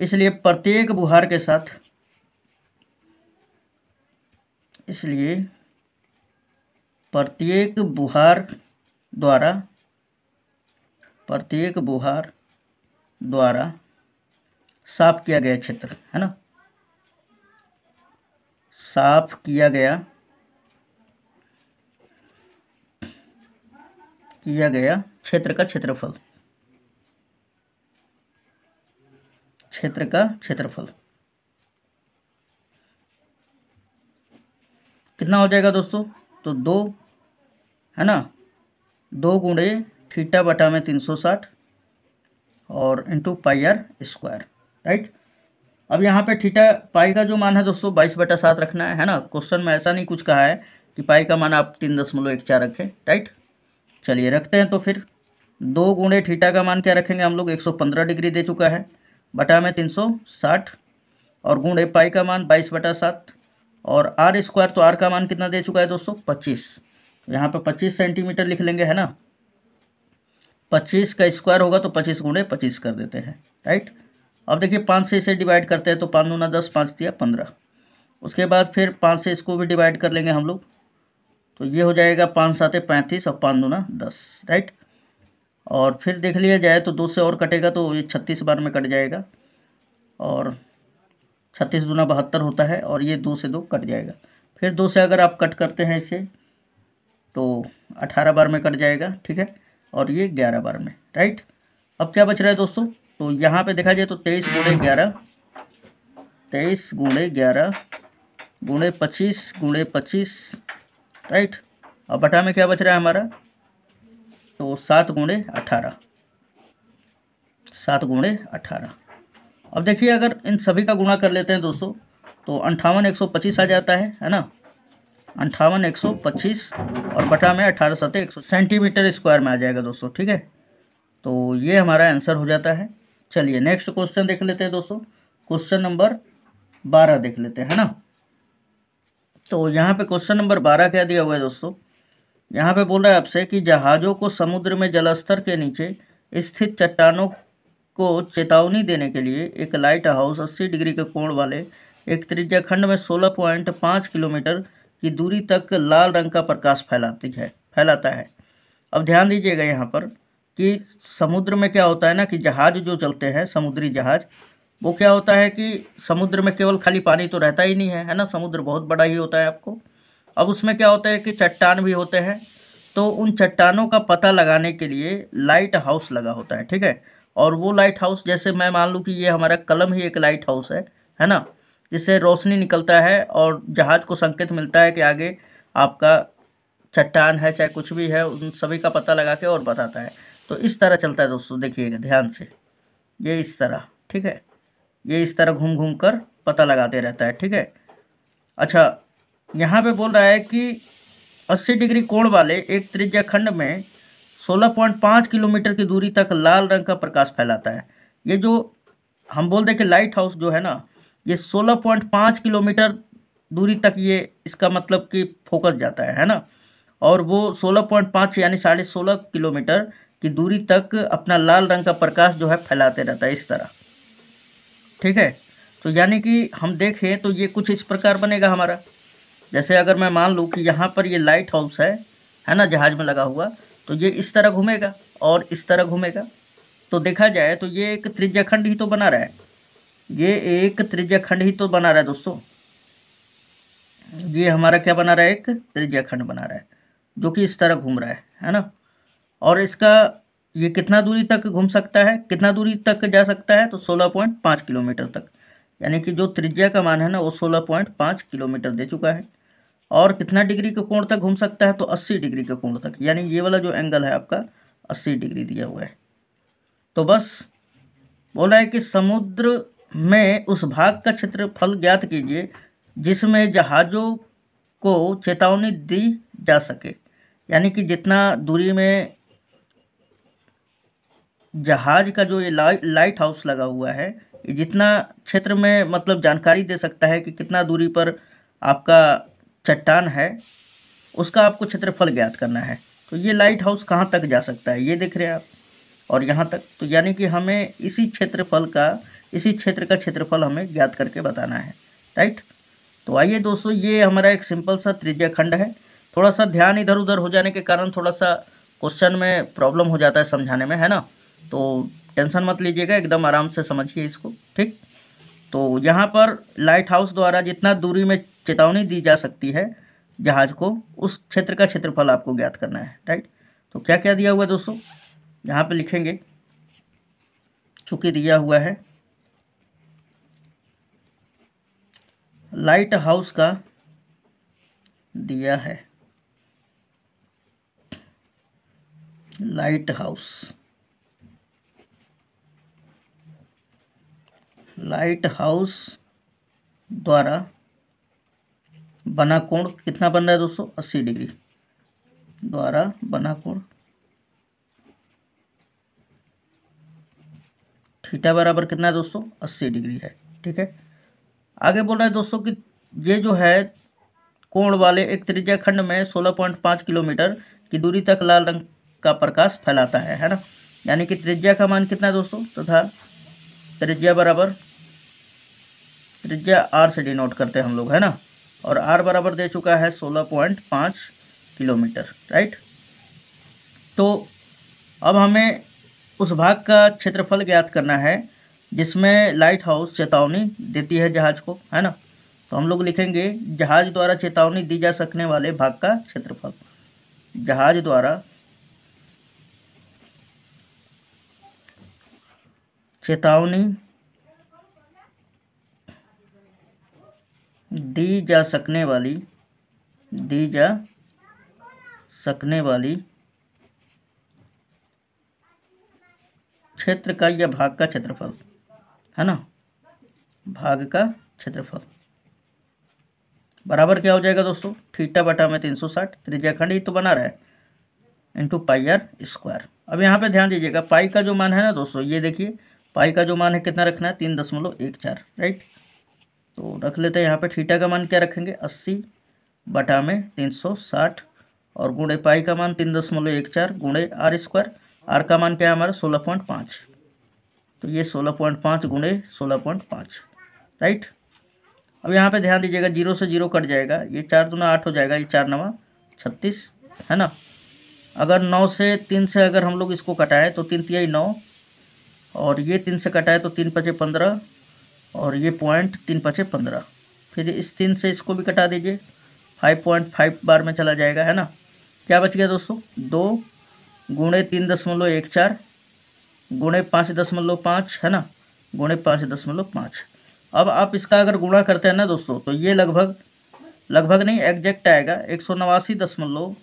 इसलिए प्रत्येक बुहार के साथ इसलिए प्रत्येक बुहार द्वारा प्रत्येक बुहार द्वारा साफ किया गया क्षेत्र है ना साफ किया गया किया गया क्षेत्र का क्षेत्रफल क्षेत्र का क्षेत्रफल कितना हो जाएगा दोस्तों तो दो है ना दो गुणे थीटा बटा में तीन सौ साठ और into pi r square right अब यहाँ पे थीटा पाई का जो मान है दोस्तों बाईस बटा सात रखना है है ना क्वेश्चन में ऐसा नहीं कुछ कहा है कि पाई का मान आप तीन दशमलव एक चार रखें राइट चलिए रखते हैं तो फिर दो गुणे थीटा का मान क्या रखेंगे हम लोग एक सौ पंद्रह डिग्री दे चुका है बटा में तीन सौ साठ और गुणे पाई का मान बाईस बटा सात और आर स्क्वायर तो आर का मान कितना दे चुका है दोस्तों पच्चीस यहाँ पर पच्चीस सेंटीमीटर लिख लेंगे है ना पच्चीस का स्क्वायर होगा तो पच्चीस गुणे पच्चीस कर देते हैं राइट अब देखिए पाँच से इसे डिवाइड करते हैं तो पाँच दूना दस पाँच दिया पंद्रह उसके बाद फिर पाँच से इसको भी डिवाइड कर लेंगे हम लोग तो ये हो जाएगा पाँच सात पैंतीस और पाँच दूना दस राइट और फिर देख लिया जाए तो दो से और कटेगा तो ये छत्तीस बार में कट जाएगा और छत्तीस दूना बहत्तर होता है और ये दो से दो कट जाएगा फिर दो से अगर आप कट करते हैं इसे तो अठारह बार में कट जाएगा ठीक है और ये ग्यारह बार में राइट अब क्या बच रहा है दोस्तों तो यहाँ पे देखा जाए तो तेईस गुणे ग्यारह तेईस गुणे ग्यारह गुणे पच्चीस गुणे पच्चीस राइट अब बटा में क्या बच रहा है हमारा तो सात गुणे अठारह सात गुणे अठारह अब देखिए अगर इन सभी का गुणा कर लेते हैं दोस्तों तो अंठावन एक सौ पच्चीस आ जाता है है ना अंठावन एक सौ पच्चीस और बटा में अठारह सतह एक सौ सेंटीमीटर स्क्वायर में आ जाएगा दोस्तों ठीक है तो ये हमारा आंसर हो जाता है चलिए नेक्स्ट क्वेश्चन देख लेते हैं दोस्तों क्वेश्चन नंबर बारह देख लेते हैं ना तो यहाँ पे क्वेश्चन नंबर बारह क्या दिया हुआ है दोस्तों यहाँ पे बोल रहा है आपसे कि जहाज़ों को समुद्र में जलस्तर के नीचे स्थित चट्टानों को चेतावनी देने के लिए एक लाइट हाउस अस्सी डिग्री के कोण वाले एक त्रिज्याखंड में सोलह पॉइंट पाँच किलोमीटर की दूरी तक लाल रंग का प्रकाश फैलाती है फैलाता है अब ध्यान दीजिएगा यहाँ पर कि समुद्र में क्या होता है ना कि जहाज जो चलते हैं समुद्री जहाज वो क्या होता है कि समुद्र में केवल खाली पानी तो रहता ही नहीं है है ना समुद्र बहुत बड़ा ही होता है आपको अब उसमें क्या होता है कि चट्टान भी होते हैं तो उन चट्टानों का पता लगाने के लिए लाइट हाउस लगा होता है ठीक है और वो लाइट हाउस जैसे मैं मान लूँ कि ये हमारा कलम ही एक लाइट हाउस है है ना जिससे रोशनी निकलता है और जहाज़ को संकेत मिलता है कि आगे आपका चट्टान है चाहे कुछ भी है उन सभी का पता लगा के और बताता है तो इस तरह चलता है दोस्तों देखिएगा ध्यान से ये इस तरह ठीक है ये इस तरह घूम घूम कर पता लगाते रहता है ठीक है अच्छा यहाँ पे बोल रहा है कि 80 डिग्री कोण वाले एक त्रिज्या खंड में 16.5 किलोमीटर की दूरी तक लाल रंग का प्रकाश फैलाता है ये जो हम बोल दें कि लाइट हाउस जो है ना ये 16.5 किलोमीटर दूरी तक ये इसका मतलब कि फोकस जाता है है ना और वो 16.5 यानी साढ़े सोलह किलोमीटर की दूरी तक अपना लाल रंग का प्रकाश जो है फैलाते रहता है इस तरह ठीक है तो यानी कि हम देखें तो ये कुछ इस प्रकार बनेगा हमारा जैसे अगर मैं मान लूँ कि यहाँ पर ये लाइट हाउस है है ना जहाज़ में लगा हुआ तो ये इस तरह घूमेगा और इस तरह घूमेगा तो देखा जाए तो ये एक त्रिज्याखंड ही तो बना रहा है ये एक त्रिज्या खंड ही तो बना रहा है दोस्तों ये हमारा क्या बना रहा है एक त्रिज्या खंड बना रहा है जो कि इस तरह घूम रहा है है ना और इसका ये कितना दूरी तक घूम सकता है कितना दूरी तक जा सकता है तो सोलह पॉइंट पाँच किलोमीटर तक यानी कि जो त्रिज्या का मान है ना वो सोलह पॉइंट पाँच किलोमीटर दे चुका है और कितना डिग्री के कोण तक घूम सकता है तो अस्सी डिग्री के कोण तक यानी ये वाला जो एंगल है आपका अस्सी डिग्री दिया हुआ है तो बस बोला है कि समुद्र में उस भाग का क्षेत्रफल ज्ञात कीजिए जिसमें जहाज़ों को चेतावनी दी जा सके यानी कि जितना दूरी में जहाज का जो ये ला, लाइट हाउस लगा हुआ है जितना क्षेत्र में मतलब जानकारी दे सकता है कि कितना दूरी पर आपका चट्टान है उसका आपको क्षेत्रफल ज्ञात करना है तो ये लाइट हाउस कहाँ तक जा सकता है ये देख रहे हैं आप और यहाँ तक तो यानी कि हमें इसी क्षेत्रफल का इसी क्षेत्र का क्षेत्रफल हमें ज्ञात करके बताना है राइट तो आइए दोस्तों ये हमारा एक सिंपल सा त्रिज्या खंड है थोड़ा सा ध्यान इधर उधर हो जाने के कारण थोड़ा सा क्वेश्चन में प्रॉब्लम हो जाता है समझाने में है ना तो टेंशन मत लीजिएगा एकदम आराम से समझिए इसको ठीक तो यहाँ पर लाइट हाउस द्वारा जितना दूरी में चेतावनी दी जा सकती है जहाज को उस क्षेत्र का क्षेत्रफल आपको ज्ञात करना है राइट तो क्या क्या दिया हुआ है दोस्तों यहाँ पे लिखेंगे चूँकि दिया हुआ है लाइट हाउस का दिया है लाइट हाउस लाइट हाउस द्वारा बना कोण कितना बन रहा है दोस्तों अस्सी डिग्री द्वारा बना कोण थीटा बराबर कितना है दोस्तों अस्सी डिग्री है ठीक है आगे बोल रहा है दोस्तों कि ये जो है कोण वाले एक त्रिज्या खंड में 16.5 किलोमीटर की दूरी तक लाल रंग का प्रकाश फैलाता है है ना यानी कि त्रिज्या का मान कितना है दोस्तों तथा तो त्रिज्या बराबर त्रिज्या आर से डिनोट करते हैं हम लोग है ना और आर बराबर दे चुका है 16.5 किलोमीटर राइट तो अब हमें उस भाग का क्षेत्रफल ज्ञात करना है जिसमें लाइट हाउस चेतावनी देती है जहाज को है ना तो हम लोग लिखेंगे जहाज द्वारा चेतावनी दी जा सकने वाले भाग का क्षेत्रफल जहाज द्वारा चेतावनी दी जा सकने वाली दी जा सकने वाली क्षेत्र का या भाग का क्षेत्रफल है ना भाग का क्षेत्रफल बराबर क्या हो जाएगा दोस्तों थीटा बटा में तीन सौ साठ त्रिज्याखंड ही तो बना रहा है इंटू पाई आर स्क्वायर अब यहाँ पे ध्यान दीजिएगा पाई का जो मान है ना दोस्तों ये देखिए पाई का जो मान है कितना रखना है तीन दशमलव एक चार राइट तो रख लेते हैं यहाँ पे थीटा का मान क्या रखेंगे अस्सी बटा में तीन सौ साठ और गुणे पाई का मान तीन दशमलव एक चार गुणे आर स्क्वायर आर का मान क्या है हमारा सोलह पॉइंट पाँच तो ये सोलह पॉइंट पाँच गुणे सोलह पॉइंट पाँच राइट अब यहाँ पे ध्यान दीजिएगा जीरो से जीरो कट जाएगा ये चार दुना आठ हो जाएगा ये चार नवा छत्तीस है ना अगर नौ से तीन से अगर हम लोग इसको कटाएं तो तीन तिहाई नौ और ये तीन से कटाएं तो तीन पचे पंद्रह और ये पॉइंट तीन पचे पंद्रह फिर इस तीन से इसको भी कटा दीजिए फाइव पॉइंट फाइव बार में चला जाएगा है ना क्या बच गया दोस्तों दो गुणे तीन दशमलव एक चार गुणे पाँच दशमलव पाँच है ना गुणे पाँच दशमलव पाँच अब आप इसका अगर गुणा करते हैं ना दोस्तों तो ये लगभग लगभग नहीं एग्जैक्ट आएगा एक सौ नवासी दशमलव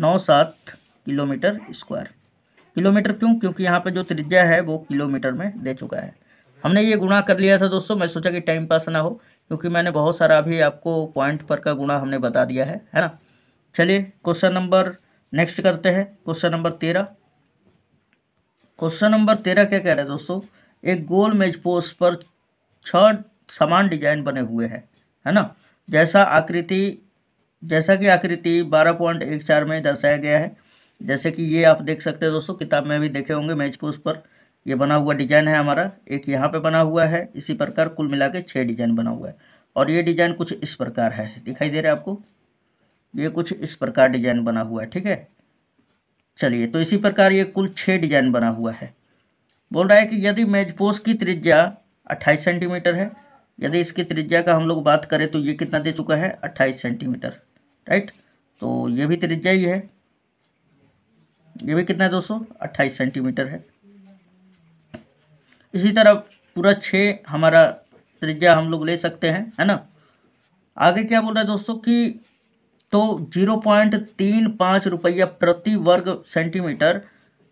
नौ सात किलोमीटर स्क्वायर किलोमीटर क्यों क्योंकि यहाँ पे जो त्रिज्या है वो किलोमीटर में दे चुका है हमने ये गुणा कर लिया था दोस्तों मैं सोचा कि टाइम पास ना हो क्योंकि मैंने बहुत सारा अभी आपको पॉइंट पर का गुणा हमने बता दिया है है ना चलिए क्वेश्चन नंबर नेक्स्ट करते हैं क्वेश्चन नंबर तेरह क्वेश्चन नंबर तेरह क्या कह रहे हैं दोस्तों एक गोल मेज पोस्ट पर छह समान डिजाइन बने हुए हैं है ना जैसा आकृति जैसा कि आकृति बारह पॉइंट एक चार में दर्शाया गया है जैसे कि ये आप देख सकते हैं दोस्तों किताब में भी देखे होंगे मेज पोस्ट पर ये बना हुआ डिजाइन है हमारा एक यहाँ पर बना हुआ है इसी प्रकार कुल मिला के छः डिजाइन बना हुआ है और ये डिजाइन कुछ इस प्रकार है दिखाई दे रहा है आपको ये कुछ इस प्रकार डिजाइन बना हुआ है ठीक है चलिए तो इसी प्रकार ये कुल छः डिजाइन बना हुआ है बोल रहा है कि यदि मेजपोस की त्रिज्या अट्ठाईस सेंटीमीटर है यदि इसकी त्रिज्या का हम लोग बात करें तो ये कितना दे चुका है अट्ठाईस सेंटीमीटर राइट तो ये भी त्रिज्या ही है ये भी कितना है दोस्तों अट्ठाईस सेंटीमीटर है इसी तरह पूरा छः हमारा त्रिज्या हम लोग ले सकते हैं है ना आगे क्या बोल रहा है दोस्तों कि तो जीरो पॉइंट तीन पाँच रुपया प्रति वर्ग सेंटीमीटर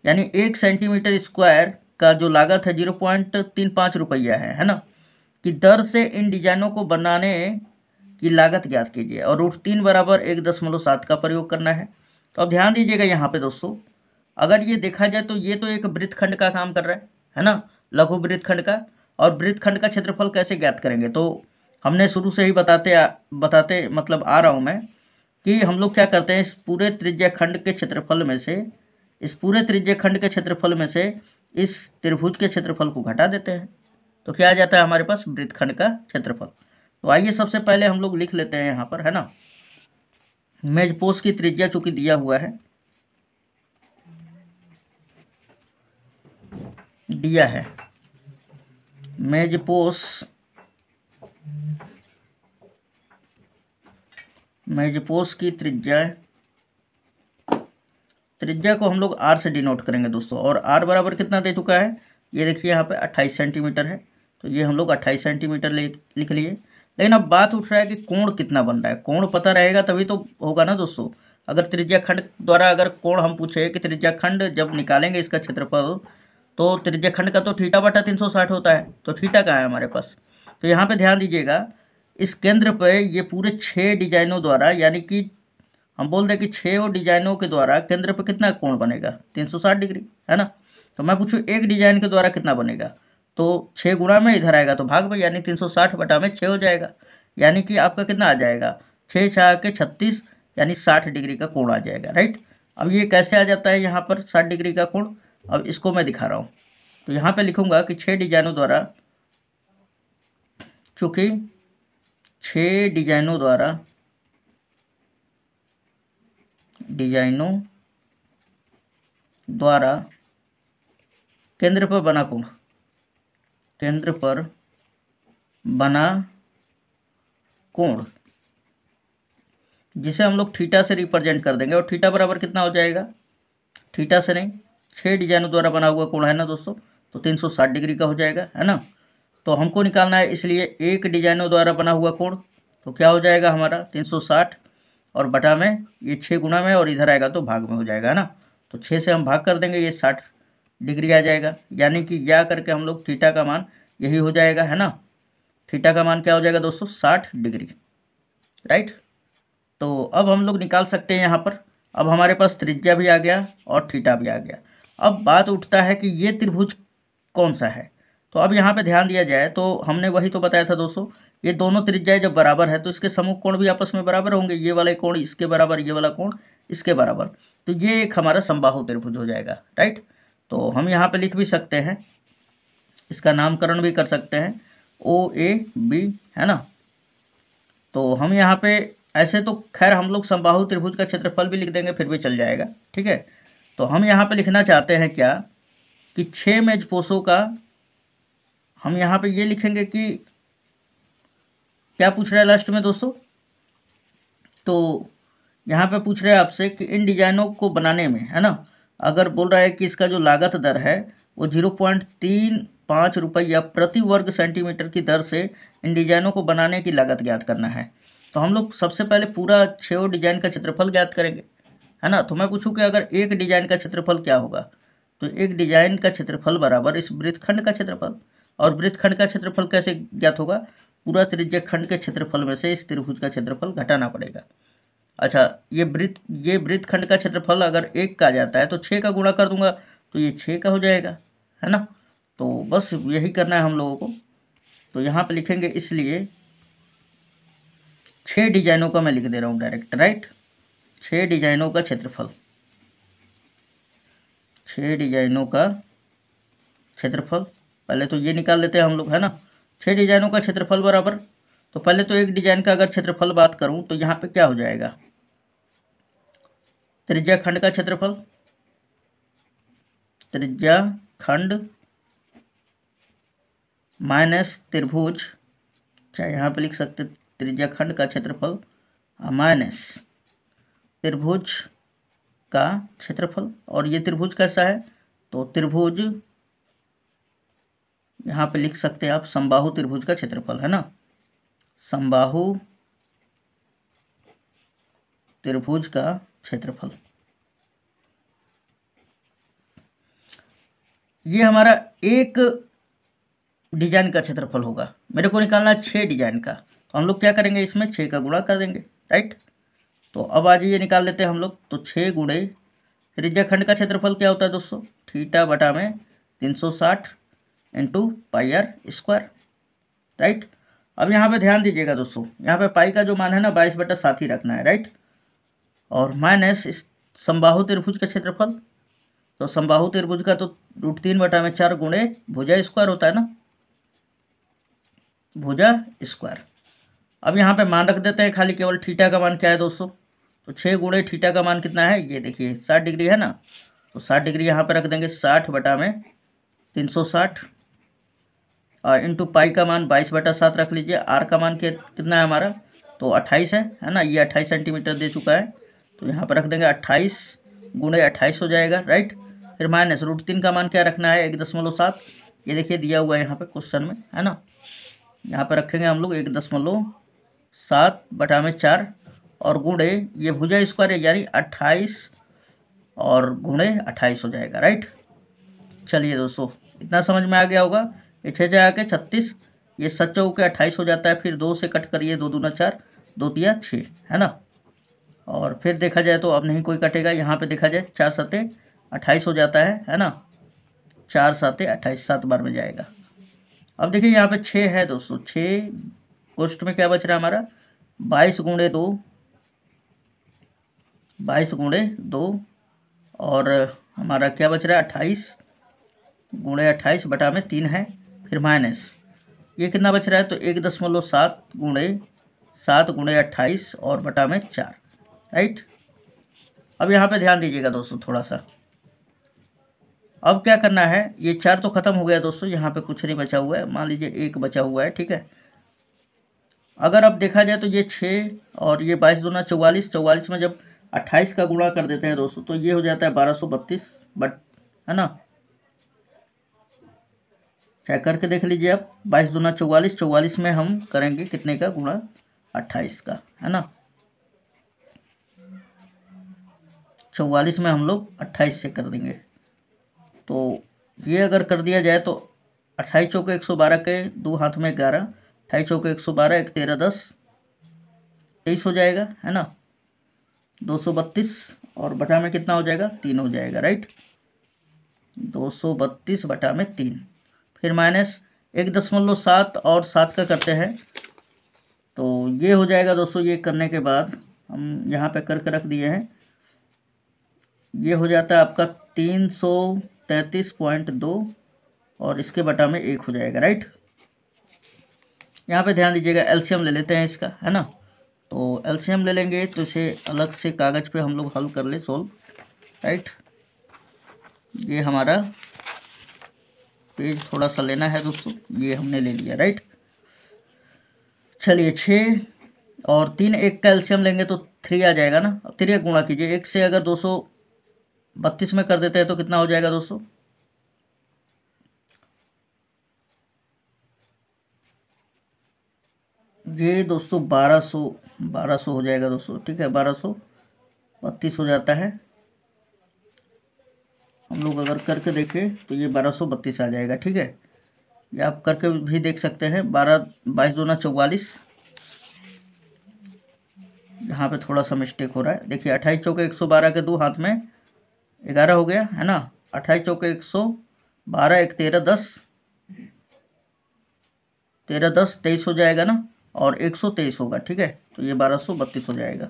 यानी एक सेंटीमीटर स्क्वायर का जो लागत है जीरो पॉइंट तीन पाँच रुपया है है ना कि दर से इन डिजाइनों को बनाने की लागत ज्ञात कीजिए और रूट तीन बराबर एक दशमलव सात का प्रयोग करना है तो अब ध्यान दीजिएगा यहाँ पे दोस्तों अगर ये देखा जाए तो ये तो एक वृत्तखंड का काम कर रहा है है ना लघु वृत्तखंड का और वृत्तखंड का क्षेत्रफल कैसे ज्ञात करेंगे तो हमने शुरू से ही बताते आ, बताते मतलब आ रहा हूँ मैं कि हम लोग क्या करते हैं इस पूरे त्रिज्य खंड के क्षेत्रफल में से इस पूरे त्रिज्य खंड के क्षेत्रफल में से इस त्रिभुज के क्षेत्रफल को घटा देते हैं तो क्या आ जाता है हमारे पास वृत्तखंड का क्षेत्रफल तो आइए सबसे पहले हम लोग लिख लेते हैं यहाँ पर है ना मेजपोष की त्रिज्या चूंकि दिया हुआ है दिया है मेजपोष मेजपोस की त्रिज्या त्रिज्या को हम लोग आर से डिनोट करेंगे दोस्तों और आर बराबर कितना दे चुका है ये देखिए यहाँ पे 28 सेंटीमीटर है तो ये हम लोग 28 सेंटीमीटर लिख लिए लेकिन अब बात उठ रहा है कि कोण कितना बन रहा है कोण पता रहेगा तभी तो होगा ना दोस्तों अगर त्रिज्या खंड द्वारा अगर कोण हम पूछे कि त्रिज्या खंड जब निकालेंगे इसका क्षेत्रफल तो त्रिज्या खंड का तो ठीटा बटा तीन होता है तो ठीटा कहाँ है हमारे पास तो यहाँ पर ध्यान दीजिएगा इस केंद्र पर ये पूरे छः डिजाइनों द्वारा यानी कि हम बोल रहे हैं कि छः और डिजाइनों के द्वारा केंद्र पर कितना कोण बनेगा 360 डिग्री है ना तो मैं पूछूँ एक डिजाइन के द्वारा कितना बनेगा तो छः गुणा में इधर आएगा तो भाग में यानी तीन सौ साठ बटा में छः हो जाएगा यानी कि आपका कितना आ जाएगा छः छः के छत्तीस यानी साठ डिग्री का कोण आ जाएगा राइट अब ये कैसे आ जाता है यहाँ पर साठ डिग्री का कोण अब इसको मैं दिखा रहा हूँ तो यहाँ पर लिखूँगा कि छः डिजाइनों द्वारा चूँकि छह डिजाइनों द्वारा डिजाइनों द्वारा केंद्र पर बना कोण केंद्र पर बना कोण जिसे हम लोग थीटा से रिप्रेजेंट कर देंगे और थीटा बराबर कितना हो जाएगा थीटा से नहीं छह डिजाइनों द्वारा बना हुआ कोण है ना दोस्तों तो 360 डिग्री का हो जाएगा है ना तो हमको निकालना है इसलिए एक डिजाइनों द्वारा बना हुआ कोण तो क्या हो जाएगा हमारा तीन सौ साठ और बटा में ये छः गुना में और इधर आएगा तो भाग में हो जाएगा ना तो छः से हम भाग कर देंगे ये साठ डिग्री आ जाएगा यानी कि या करके हम लोग थीटा का मान यही हो जाएगा है ना थीटा का मान क्या हो जाएगा दोस्तों साठ डिग्री राइट तो अब हम लोग निकाल सकते हैं यहाँ पर अब हमारे पास त्रिज्या भी आ गया और थीटा भी आ गया अब बात उठता है कि ये त्रिभुज कौन सा है तो अब यहाँ पे ध्यान दिया जाए तो हमने वही तो बताया था दोस्तों ये दोनों त्रिज्याएं जब बराबर है तो इसके समूह कोण भी आपस में बराबर होंगे ये वाला कोण इसके बराबर ये वाला कोण इसके बराबर तो ये एक हमारा संबाहु त्रिभुज हो जाएगा राइट तो हम यहाँ पे लिख भी सकते हैं इसका नामकरण भी कर सकते हैं ओ ए बी है ना तो हम यहाँ पे ऐसे तो खैर हम लोग संबाहु त्रिभुज का क्षेत्रफल भी लिख देंगे फिर भी चल जाएगा ठीक है तो हम यहाँ पे लिखना चाहते हैं क्या कि छः मेजपोशों का हम यहाँ पे ये लिखेंगे कि क्या पूछ रहा है लास्ट में दोस्तों तो यहाँ पे पूछ रहा है आपसे कि इन डिजाइनों को बनाने में है ना अगर बोल रहा है कि इसका जो लागत दर है वो जीरो पॉइंट तीन पाँच रुपया प्रति वर्ग सेंटीमीटर की दर से इन डिजाइनों को बनाने की लागत ज्ञात करना है तो हम लोग सबसे पहले पूरा छः डिजाइन का क्षेत्रफल ज्ञात करेंगे है ना तो मैं पूछूँ कि अगर एक डिजाइन का क्षेत्रफल क्या होगा तो एक डिजाइन का क्षेत्रफल बराबर इस वृत्तखंड का क्षेत्रफल और वृत्तखंड का क्षेत्रफल कैसे ज्ञात होगा पूरा त्रिज्य खंड के क्षेत्रफल में से इस त्रिभुज का क्षेत्रफल घटाना पड़ेगा अच्छा ये वृत्त ये वृत्त खंड का क्षेत्रफल अगर एक का जाता है तो छः का गुणा कर दूंगा तो ये छः का हो जाएगा है ना तो बस यही करना है हम लोगों को तो यहाँ पे लिखेंगे इसलिए छः डिजाइनों का मैं लिख दे रहा हूँ डायरेक्ट राइट छः डिजाइनों का क्षेत्रफल छः डिजाइनों का क्षेत्रफल पहले तो ये निकाल लेते हैं हम लोग है ना छः डिजाइनों का क्षेत्रफल बराबर तो पहले तो एक डिजाइन का अगर क्षेत्रफल बात करूं तो यहाँ पे क्या हो जाएगा त्रिज्या खंड का क्षेत्रफल त्रिज्या खंड माइनस त्रिभुज चाहे यहाँ पे लिख सकते त्रिज्या खंड का क्षेत्रफल माइनस त्रिभुज का क्षेत्रफल और ये त्रिभुज कैसा है तो त्रिभुज यहाँ पे लिख सकते हैं आप संबाहु त्रिभुज का क्षेत्रफल है ना संबाहु त्रिभुज का क्षेत्रफल ये हमारा एक डिजाइन का क्षेत्रफल होगा मेरे को निकालना है छः डिजाइन का तो हम लोग क्या करेंगे इसमें छः का गुणा कर देंगे राइट तो अब आज ये निकाल लेते हैं हम लोग तो छः गुड़े त्रिज्याखंड खंड का क्षेत्रफल क्या होता है दोस्तों थीटा बटा में तीन सौ साठ into pi r square right अब यहाँ पे ध्यान दीजिएगा दोस्तों यहाँ पे पाई का जो मान है ना बाईस बटा साथ ही रखना है राइट और माइनस इस संबाहु त्रिभुज का क्षेत्रफल तो संबाहु त्रिभुज का तो रूट तीन बटा में चार गुणे भुजा स्क्वायर होता है ना भुजा स्क्वायर अब यहाँ पे मान रख देते हैं खाली केवल ठीटा का मान क्या है दोस्तों तो छः गुणे ठीटा का मान कितना है ये देखिए साठ डिग्री है ना तो साठ डिग्री यहाँ पर रख देंगे साठ बटा में तीन सौ साठ इंटू पाई का मान बाईस बटा सात रख लीजिए आर का मान कितना है हमारा तो अट्ठाईस है है ना ये अट्ठाईस सेंटीमीटर दे चुका है तो यहाँ पर रख देंगे अट्ठाईस गुणे अट्ठाईस हो जाएगा राइट फिर माइनस रूट तीन का मान क्या रखना है एक दशमलव सात ये देखिए दिया हुआ है यहाँ पर क्वेश्चन में है ना यहाँ पर रखेंगे हम लोग एक दशमलव सात बटा में चार और गुणे ये भुजा स्क्वायर है यानी अट्ठाईस और गुणे अट्ठाईस हो जाएगा राइट चलिए दोस्तों इतना समझ में आ गया होगा ये छः से आके छत्तीस ये सच के अट्ठाईस हो जाता है फिर दो से कट करिए दो दूना चार दो दिया छः है ना और फिर देखा जाए तो अब नहीं कोई कटेगा यहाँ पे देखा जाए चार साते अट्ठाईस हो जाता है है ना चार साते अट्ठाईस सात बार में जाएगा अब देखिए यहाँ पे छः है दोस्तों छः कोष्ट में क्या बच रहा है हमारा बाईस गुणे दो बाईस गुणे दो और हमारा क्या बच रहा है अट्ठाईस गुणे अट्ठाईस बटा में तीन है फिर माइनस ये कितना बच रहा है तो एक दशमलव सात गुणे सात गुणे अट्ठाईस और बटा में चार राइट अब यहाँ पे ध्यान दीजिएगा दोस्तों थोड़ा सा अब क्या करना है ये चार तो ख़त्म हो गया दोस्तों यहाँ पे कुछ नहीं बचा हुआ है मान लीजिए एक बचा हुआ है ठीक है अगर अब देखा जाए तो ये छः और ये बाईस दूना चौवालीस चौवालीस में जब अट्ठाईस का गुणा कर देते हैं दोस्तों तो ये हो जाता है बारह सौ बत्तीस बट है ना चेक करके देख लीजिए आप बाईस दूना चौवालीस चौवालीस में हम करेंगे कितने का गुणा अट्ठाईस का है ना चौवालीस में हम लोग अट्ठाईस से कर देंगे तो ये अगर कर दिया जाए तो अट्ठाईस चौके एक सौ बारह के दो हाथ में ग्यारह अट्ठाईस चौके एक सौ बारह एक तेरह दस तेईस हो जाएगा है ना दो सौ बत्तीस और बटा में कितना हो जाएगा तीन हो जाएगा राइट दो सौ बत्तीस बटा में तीन फिर माइनस एक दशमलव सात और सात का करते हैं तो ये हो जाएगा दोस्तों ये करने के बाद हम यहाँ पे करके रख दिए हैं ये हो जाता है आपका तीन सौ तैंतीस पॉइंट दो और इसके बटा में एक हो जाएगा राइट यहाँ पे ध्यान दीजिएगा एल्शियम ले लेते हैं इसका है ना तो एल्शियम ले लेंगे तो इसे अलग से कागज़ पे हम लोग हल कर ले सोल्व राइट ये हमारा पेज थोड़ा सा लेना है दोस्तों ये हमने ले लिया राइट चलिए छः और तीन एक कैल्शियम लेंगे तो थ्री आ जाएगा ना अब थ्री गुणा कीजिए एक से अगर दो सौ बत्तीस में कर देते हैं तो कितना हो जाएगा दोस्तों ये दोस्तों बारह सौ बारह सौ हो जाएगा दोस्तों ठीक है बारह सौ बत्तीस हो जाता है हम लोग अगर करके देखें तो ये बारह सौ बत्तीस आ जाएगा ठीक है ये आप करके भी देख सकते हैं बारह बाईस दो न चौवालीस यहाँ पर थोड़ा सा मिस्टेक हो रहा है देखिए अट्ठाईस चौके एक सौ बारह के दो हाथ में ग्यारह हो गया है ना अट्ठाईस चौके एक सौ बारह एक तेरह दस तेरह दस तेईस हो जाएगा ना और एक सौ तेईस होगा ठीक है तो ये बारह सौ बत्तीस हो जाएगा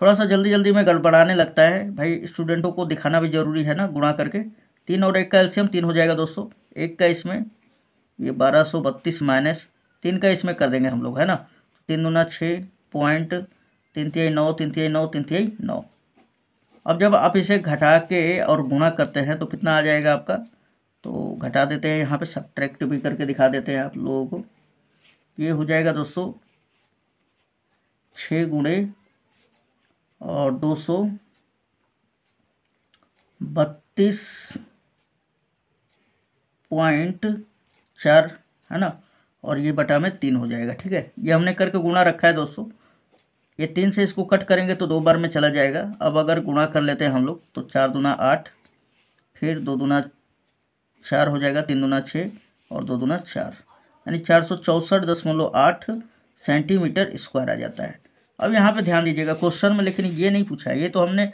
थोड़ा सा जल्दी जल्दी में गड़बड़ाने लगता है भाई स्टूडेंटों को दिखाना भी ज़रूरी है ना गुणा करके तीन और एक का एल्शियम तीन हो जाएगा दोस्तों एक का इसमें ये बारह सौ बत्तीस माइनस तीन का इसमें कर देंगे हम लोग है ना तीन दूना छः पॉइंट तीन तिहाई नौ तीन तिहाई नौ तीन तिहाई नौ अब जब आप इसे घटा के और गुणा करते हैं तो कितना आ जाएगा आपका तो घटा देते हैं यहाँ पर सब्ट्रैक्ट भी करके दिखा देते हैं आप लोगों को ये हो जाएगा दोस्तों छः गुणे और दो सौ बत्तीस पॉइंट चार है ना और ये बटा में तीन हो जाएगा ठीक है ये हमने करके गुणा रखा है दोस्तों ये तीन से इसको कट करेंगे तो दो बार में चला जाएगा अब अगर गुणा कर लेते हैं हम लोग तो चार दूना आठ फिर दो दूना चार हो जाएगा तीन दूना छः और दो दूना चार यानी चार सौ चौंसठ दशमलव आठ सेंटीमीटर स्क्वायर आ जाता है अब यहाँ पे ध्यान दीजिएगा क्वेश्चन में लेकिन ये नहीं पूछा ये तो हमने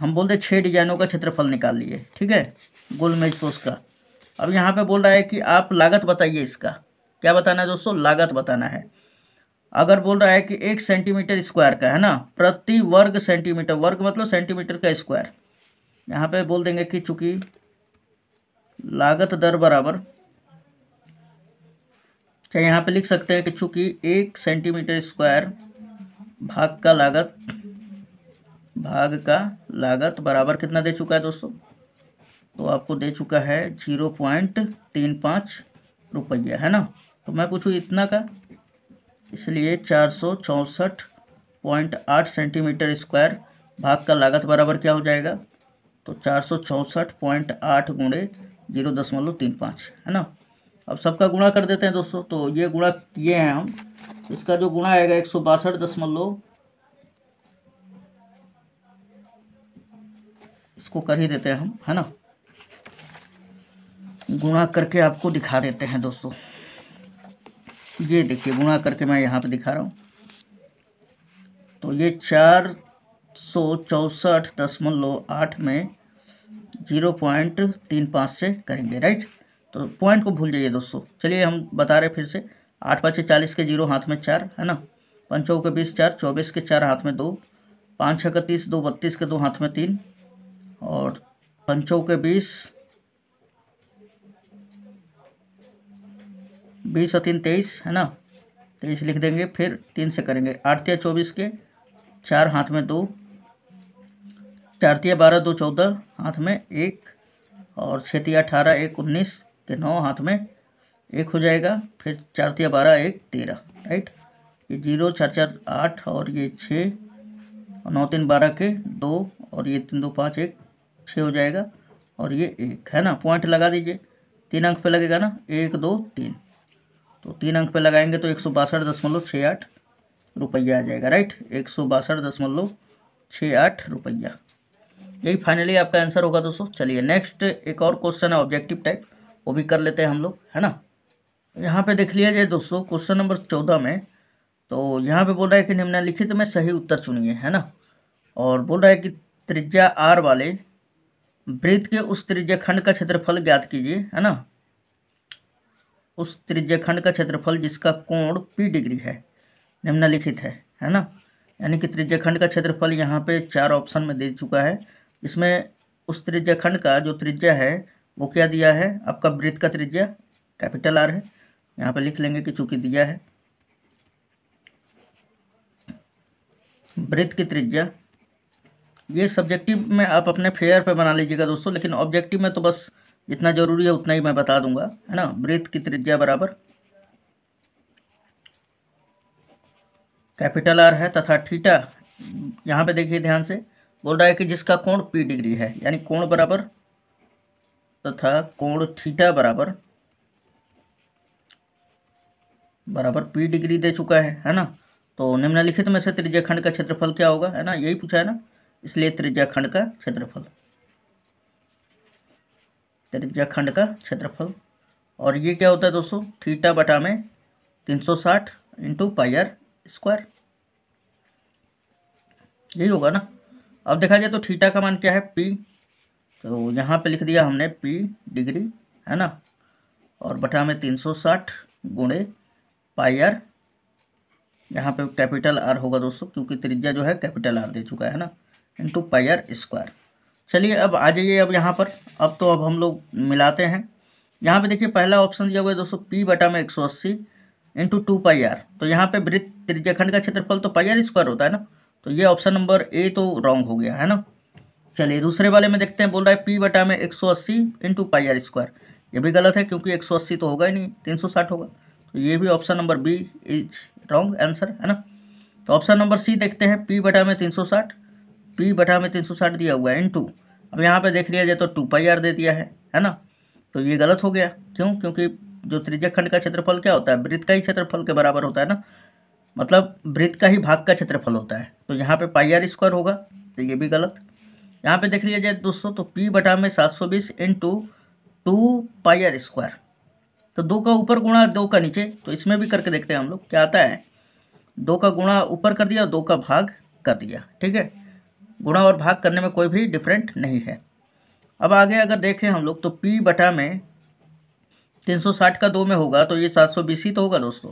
हम बोलते छः डिजाइनों का क्षेत्रफल निकाल लिए ठीक है गोल मेज पोस्ट तो का अब यहाँ पे बोल रहा है कि आप लागत बताइए इसका क्या बताना है दोस्तों लागत बताना है अगर बोल रहा है कि एक सेंटीमीटर स्क्वायर का है ना प्रति वर्ग सेंटीमीटर वर्ग मतलब सेंटीमीटर का स्क्वायर यहाँ पर बोल देंगे कि चूंकि लागत दर बराबर चाहे यहाँ पे लिख सकते हैं कि चूंकि एक सेंटीमीटर स्क्वायर भाग का लागत भाग का लागत बराबर कितना दे चुका है दोस्तों तो आपको दे चुका है जीरो पॉइंट तीन पाँच रुपया है ना तो मैं पूछूँ इतना का इसलिए चार सौ चौंसठ पॉइंट आठ सेंटीमीटर स्क्वायर भाग का लागत बराबर क्या हो जाएगा तो चार सौ चौंसठ पॉइंट आठ गुणे जीरो दशमलव तीन पाँच है ना अब सबका गुणा कर देते हैं दोस्तों तो ये गुणा किए हैं हम इसका जो गुणा आएगा एक सौ बासठ दशमलव इसको कर ही देते हैं हम है ना गुणा करके आपको दिखा देते हैं दोस्तों ये देखिए गुणा करके मैं यहाँ पे दिखा रहा हूँ तो ये चार सौ चौसठ दशमलव आठ में जीरो पॉइंट तीन पाँच से करेंगे राइट तो पॉइंट को भूल जाइए दोस्तों चलिए हम बता रहे फिर से आठ पाँच चालीस के जीरो हाथ में चार है ना पंचों के बीस चार चौबीस के चार हाथ में दो पाँच छः का तीस दो बत्तीस के दो हाथ में तीन और पंचों के बीस बीस और तीन तेईस है ना तेईस लिख देंगे फिर तीन से करेंगे आठ चौबीस के चार हाथ में दो चार तिया बारह दो चौदह हाथ में एक और छः तिया अठारह एक उन्नीस के नौ हाथ में एक हो जाएगा फिर चार तिया बारह एक तेरह राइट ये जीरो चार चार आठ और ये छः नौ तीन बारह के दो और ये तीन दो पाँच एक छः हो जाएगा और ये एक है ना पॉइंट लगा दीजिए तीन अंक पे लगेगा ना एक दो तीन तो तीन अंक पे लगाएंगे तो एक सौ बासठ दशमलव छः आठ रुपया आ जाएगा राइट एक सौ बासठ दशमलव छः आठ रुपया यही फाइनली आपका आंसर होगा दोस्तों चलिए नेक्स्ट एक और क्वेश्चन है ऑब्जेक्टिव टाइप वो भी कर लेते हैं हम लोग है ना यहाँ पे देख लिया जाए दोस्तों क्वेश्चन नंबर चौदह में तो यहाँ पे बोल रहा है कि निम्नलिखित में सही उत्तर चुनिए है ना और बोल रहा है कि त्रिज्या आर वाले वृत्त के उस त्रिज्या खंड का क्षेत्रफल ज्ञात कीजिए है ना उस त्रिज्या खंड का क्षेत्रफल जिसका कोण पी डिग्री है निम्नलिखित है है ना यानी कि त्रिज्या खंड का क्षेत्रफल यहाँ पे चार ऑप्शन में दे चुका है इसमें उस त्रिज्या खंड का जो त्रिज्या है वो क्या दिया है आपका वृत्त का त्रिज्या कैपिटल आर है यहाँ पर लिख लेंगे कि चूंकि दिया है वृत्त की त्रिज्या ये सब्जेक्टिव में आप अपने फेयर पे बना लीजिएगा दोस्तों लेकिन ऑब्जेक्टिव में तो बस जितना ज़रूरी है उतना ही मैं बता दूंगा है ना वृत्त की त्रिज्या बराबर कैपिटल आर है तथा थीटा यहाँ पे देखिए ध्यान से बोल रहा है कि जिसका कोण पी डिग्री है यानी कोण बराबर तथा कोण थीटा बराबर बराबर पी डिग्री दे चुका है है ना तो निम्नलिखित में से त्रिज्या खंड का क्षेत्रफल क्या होगा है ना यही पूछा है ना इसलिए त्रिज्या खंड का क्षेत्रफल त्रिज्या खंड का क्षेत्रफल और ये क्या होता है दोस्तों थीटा बटा में तीन सौ साठ इंटू पायर स्क्वायर यही होगा ना अब देखा जाए तो थीटा का मान क्या है पी तो यहाँ पे लिख दिया हमने पी डिग्री है ना और बटा में तीन सौ साठ गुणे पाई आर यहाँ पे कैपिटल आर होगा दोस्तों क्योंकि त्रिज्या जो है कैपिटल आर दे चुका है ना इंटू पाई आर स्क्वायर चलिए अब आ जाइए अब यहाँ पर अब तो अब हम लोग मिलाते हैं यहाँ पे देखिए पहला ऑप्शन दिया हुआ है दोस्तों पी बटा में एक सौ अस्सी इंटू टू पाई आर तो यहाँ पे वृत्त त्रिज्याखंड का क्षेत्रफल तो पाई आर स्क्वायर होता है ना तो ये ऑप्शन नंबर ए तो रॉन्ग हो गया है ना चलिए दूसरे वाले में देखते हैं बोल रहा है पी बटा में एक सौ अस्सी इंटू पाई आर स्क्वायर ये भी गलत है क्योंकि एक सौ अस्सी तो होगा ही नहीं तीन सौ साठ होगा ये भी option number B is wrong answer है ना तो ऑप्शन नंबर सी देखते हैं पी बटा में तीन सौ साठ पी बटा में तीन सौ साठ दिया हुआ है इन टू अब यहाँ पे देख लिया जाए तो टू पाई आर दे दिया है है ना तो ये गलत हो गया क्यों क्योंकि जो त्रिज्य खंड का क्षेत्रफल क्या होता है वृत्त का ही क्षेत्रफल के बराबर होता है ना मतलब वृत्त का ही भाग का क्षेत्रफल होता है तो यहाँ पर पाई आर स्क्वायर होगा तो ये भी गलत यहाँ पर देख लिया जाए दोस्तों तो पी बटा में सात सौ बीस into two pi r square तो दो का ऊपर गुणा दो का नीचे तो इसमें भी करके देखते हैं हम लोग क्या आता है दो का गुणा ऊपर कर दिया और दो का भाग कर दिया ठीक है गुणा और भाग करने में कोई भी डिफरेंट नहीं है अब आगे अगर देखें हम लोग तो पी बटा में 360 का दो में होगा तो ये 720 ही तो होगा दोस्तों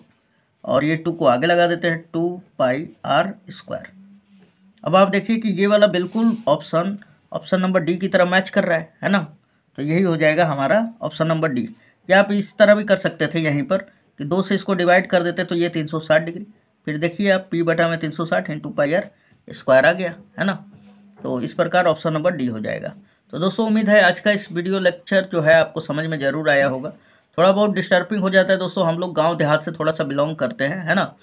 और ये टू को आगे लगा देते हैं टू पाई आर स्क्वायर अब आप देखिए कि ये वाला बिल्कुल ऑप्शन ऑप्शन नंबर डी की तरह मैच कर रहा है है ना तो यही हो जाएगा हमारा ऑप्शन नंबर डी या आप इस तरह भी कर सकते थे यहीं पर कि दो से इसको डिवाइड कर देते तो ये तीन सौ साठ डिग्री फिर देखिए आप पी बटा में तीन सौ साठ इंटू पाई आर स्क्वायर आ गया है ना तो इस प्रकार ऑप्शन नंबर डी हो जाएगा तो दोस्तों उम्मीद है आज का इस वीडियो लेक्चर जो है आपको समझ में ज़रूर आया होगा थोड़ा बहुत डिस्टर्बिंग हो जाता है दोस्तों हम लोग गाँव देहात से थोड़ा सा बिलोंग करते हैं है ना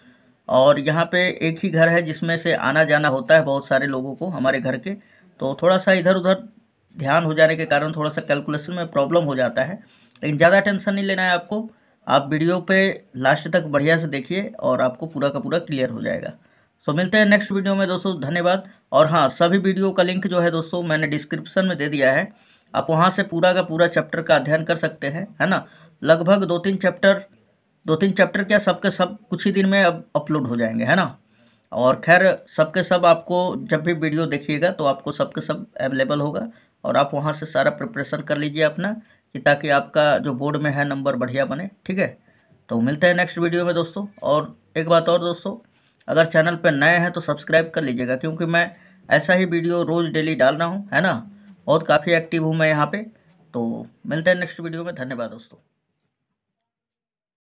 और यहाँ पे एक ही घर है जिसमें से आना जाना होता है बहुत सारे लोगों को हमारे घर के तो थोड़ा सा इधर उधर ध्यान हो जाने के कारण थोड़ा सा कैलकुलेशन में प्रॉब्लम हो जाता है लेकिन ज़्यादा टेंशन नहीं लेना है आपको आप वीडियो पे लास्ट तक बढ़िया से देखिए और आपको पूरा का पूरा क्लियर हो जाएगा सो मिलते हैं नेक्स्ट वीडियो में दोस्तों धन्यवाद और हाँ सभी वीडियो का लिंक जो है दोस्तों मैंने डिस्क्रिप्शन में दे दिया है आप वहाँ से पूरा का पूरा चैप्टर का अध्ययन कर सकते हैं है ना लगभग दो तीन चैप्टर दो तीन चैप्टर क्या सबके सब कुछ ही दिन में अब अपलोड हो जाएंगे है ना और खैर सबके सब आपको जब भी वीडियो देखिएगा तो आपको सबके सब अवेलेबल होगा और आप वहाँ से सारा प्रिपरेशन कर लीजिए अपना कि ताकि आपका जो बोर्ड में है नंबर बढ़िया बने ठीक है तो मिलते हैं नेक्स्ट वीडियो में दोस्तों और एक बात और दोस्तों अगर चैनल पर नए हैं तो सब्सक्राइब कर लीजिएगा क्योंकि मैं ऐसा ही वीडियो रोज़ डेली डाल रहा हूँ है ना बहुत काफ़ी एक्टिव हूँ मैं यहाँ पर तो मिलते हैं नेक्स्ट वीडियो में धन्यवाद दोस्तों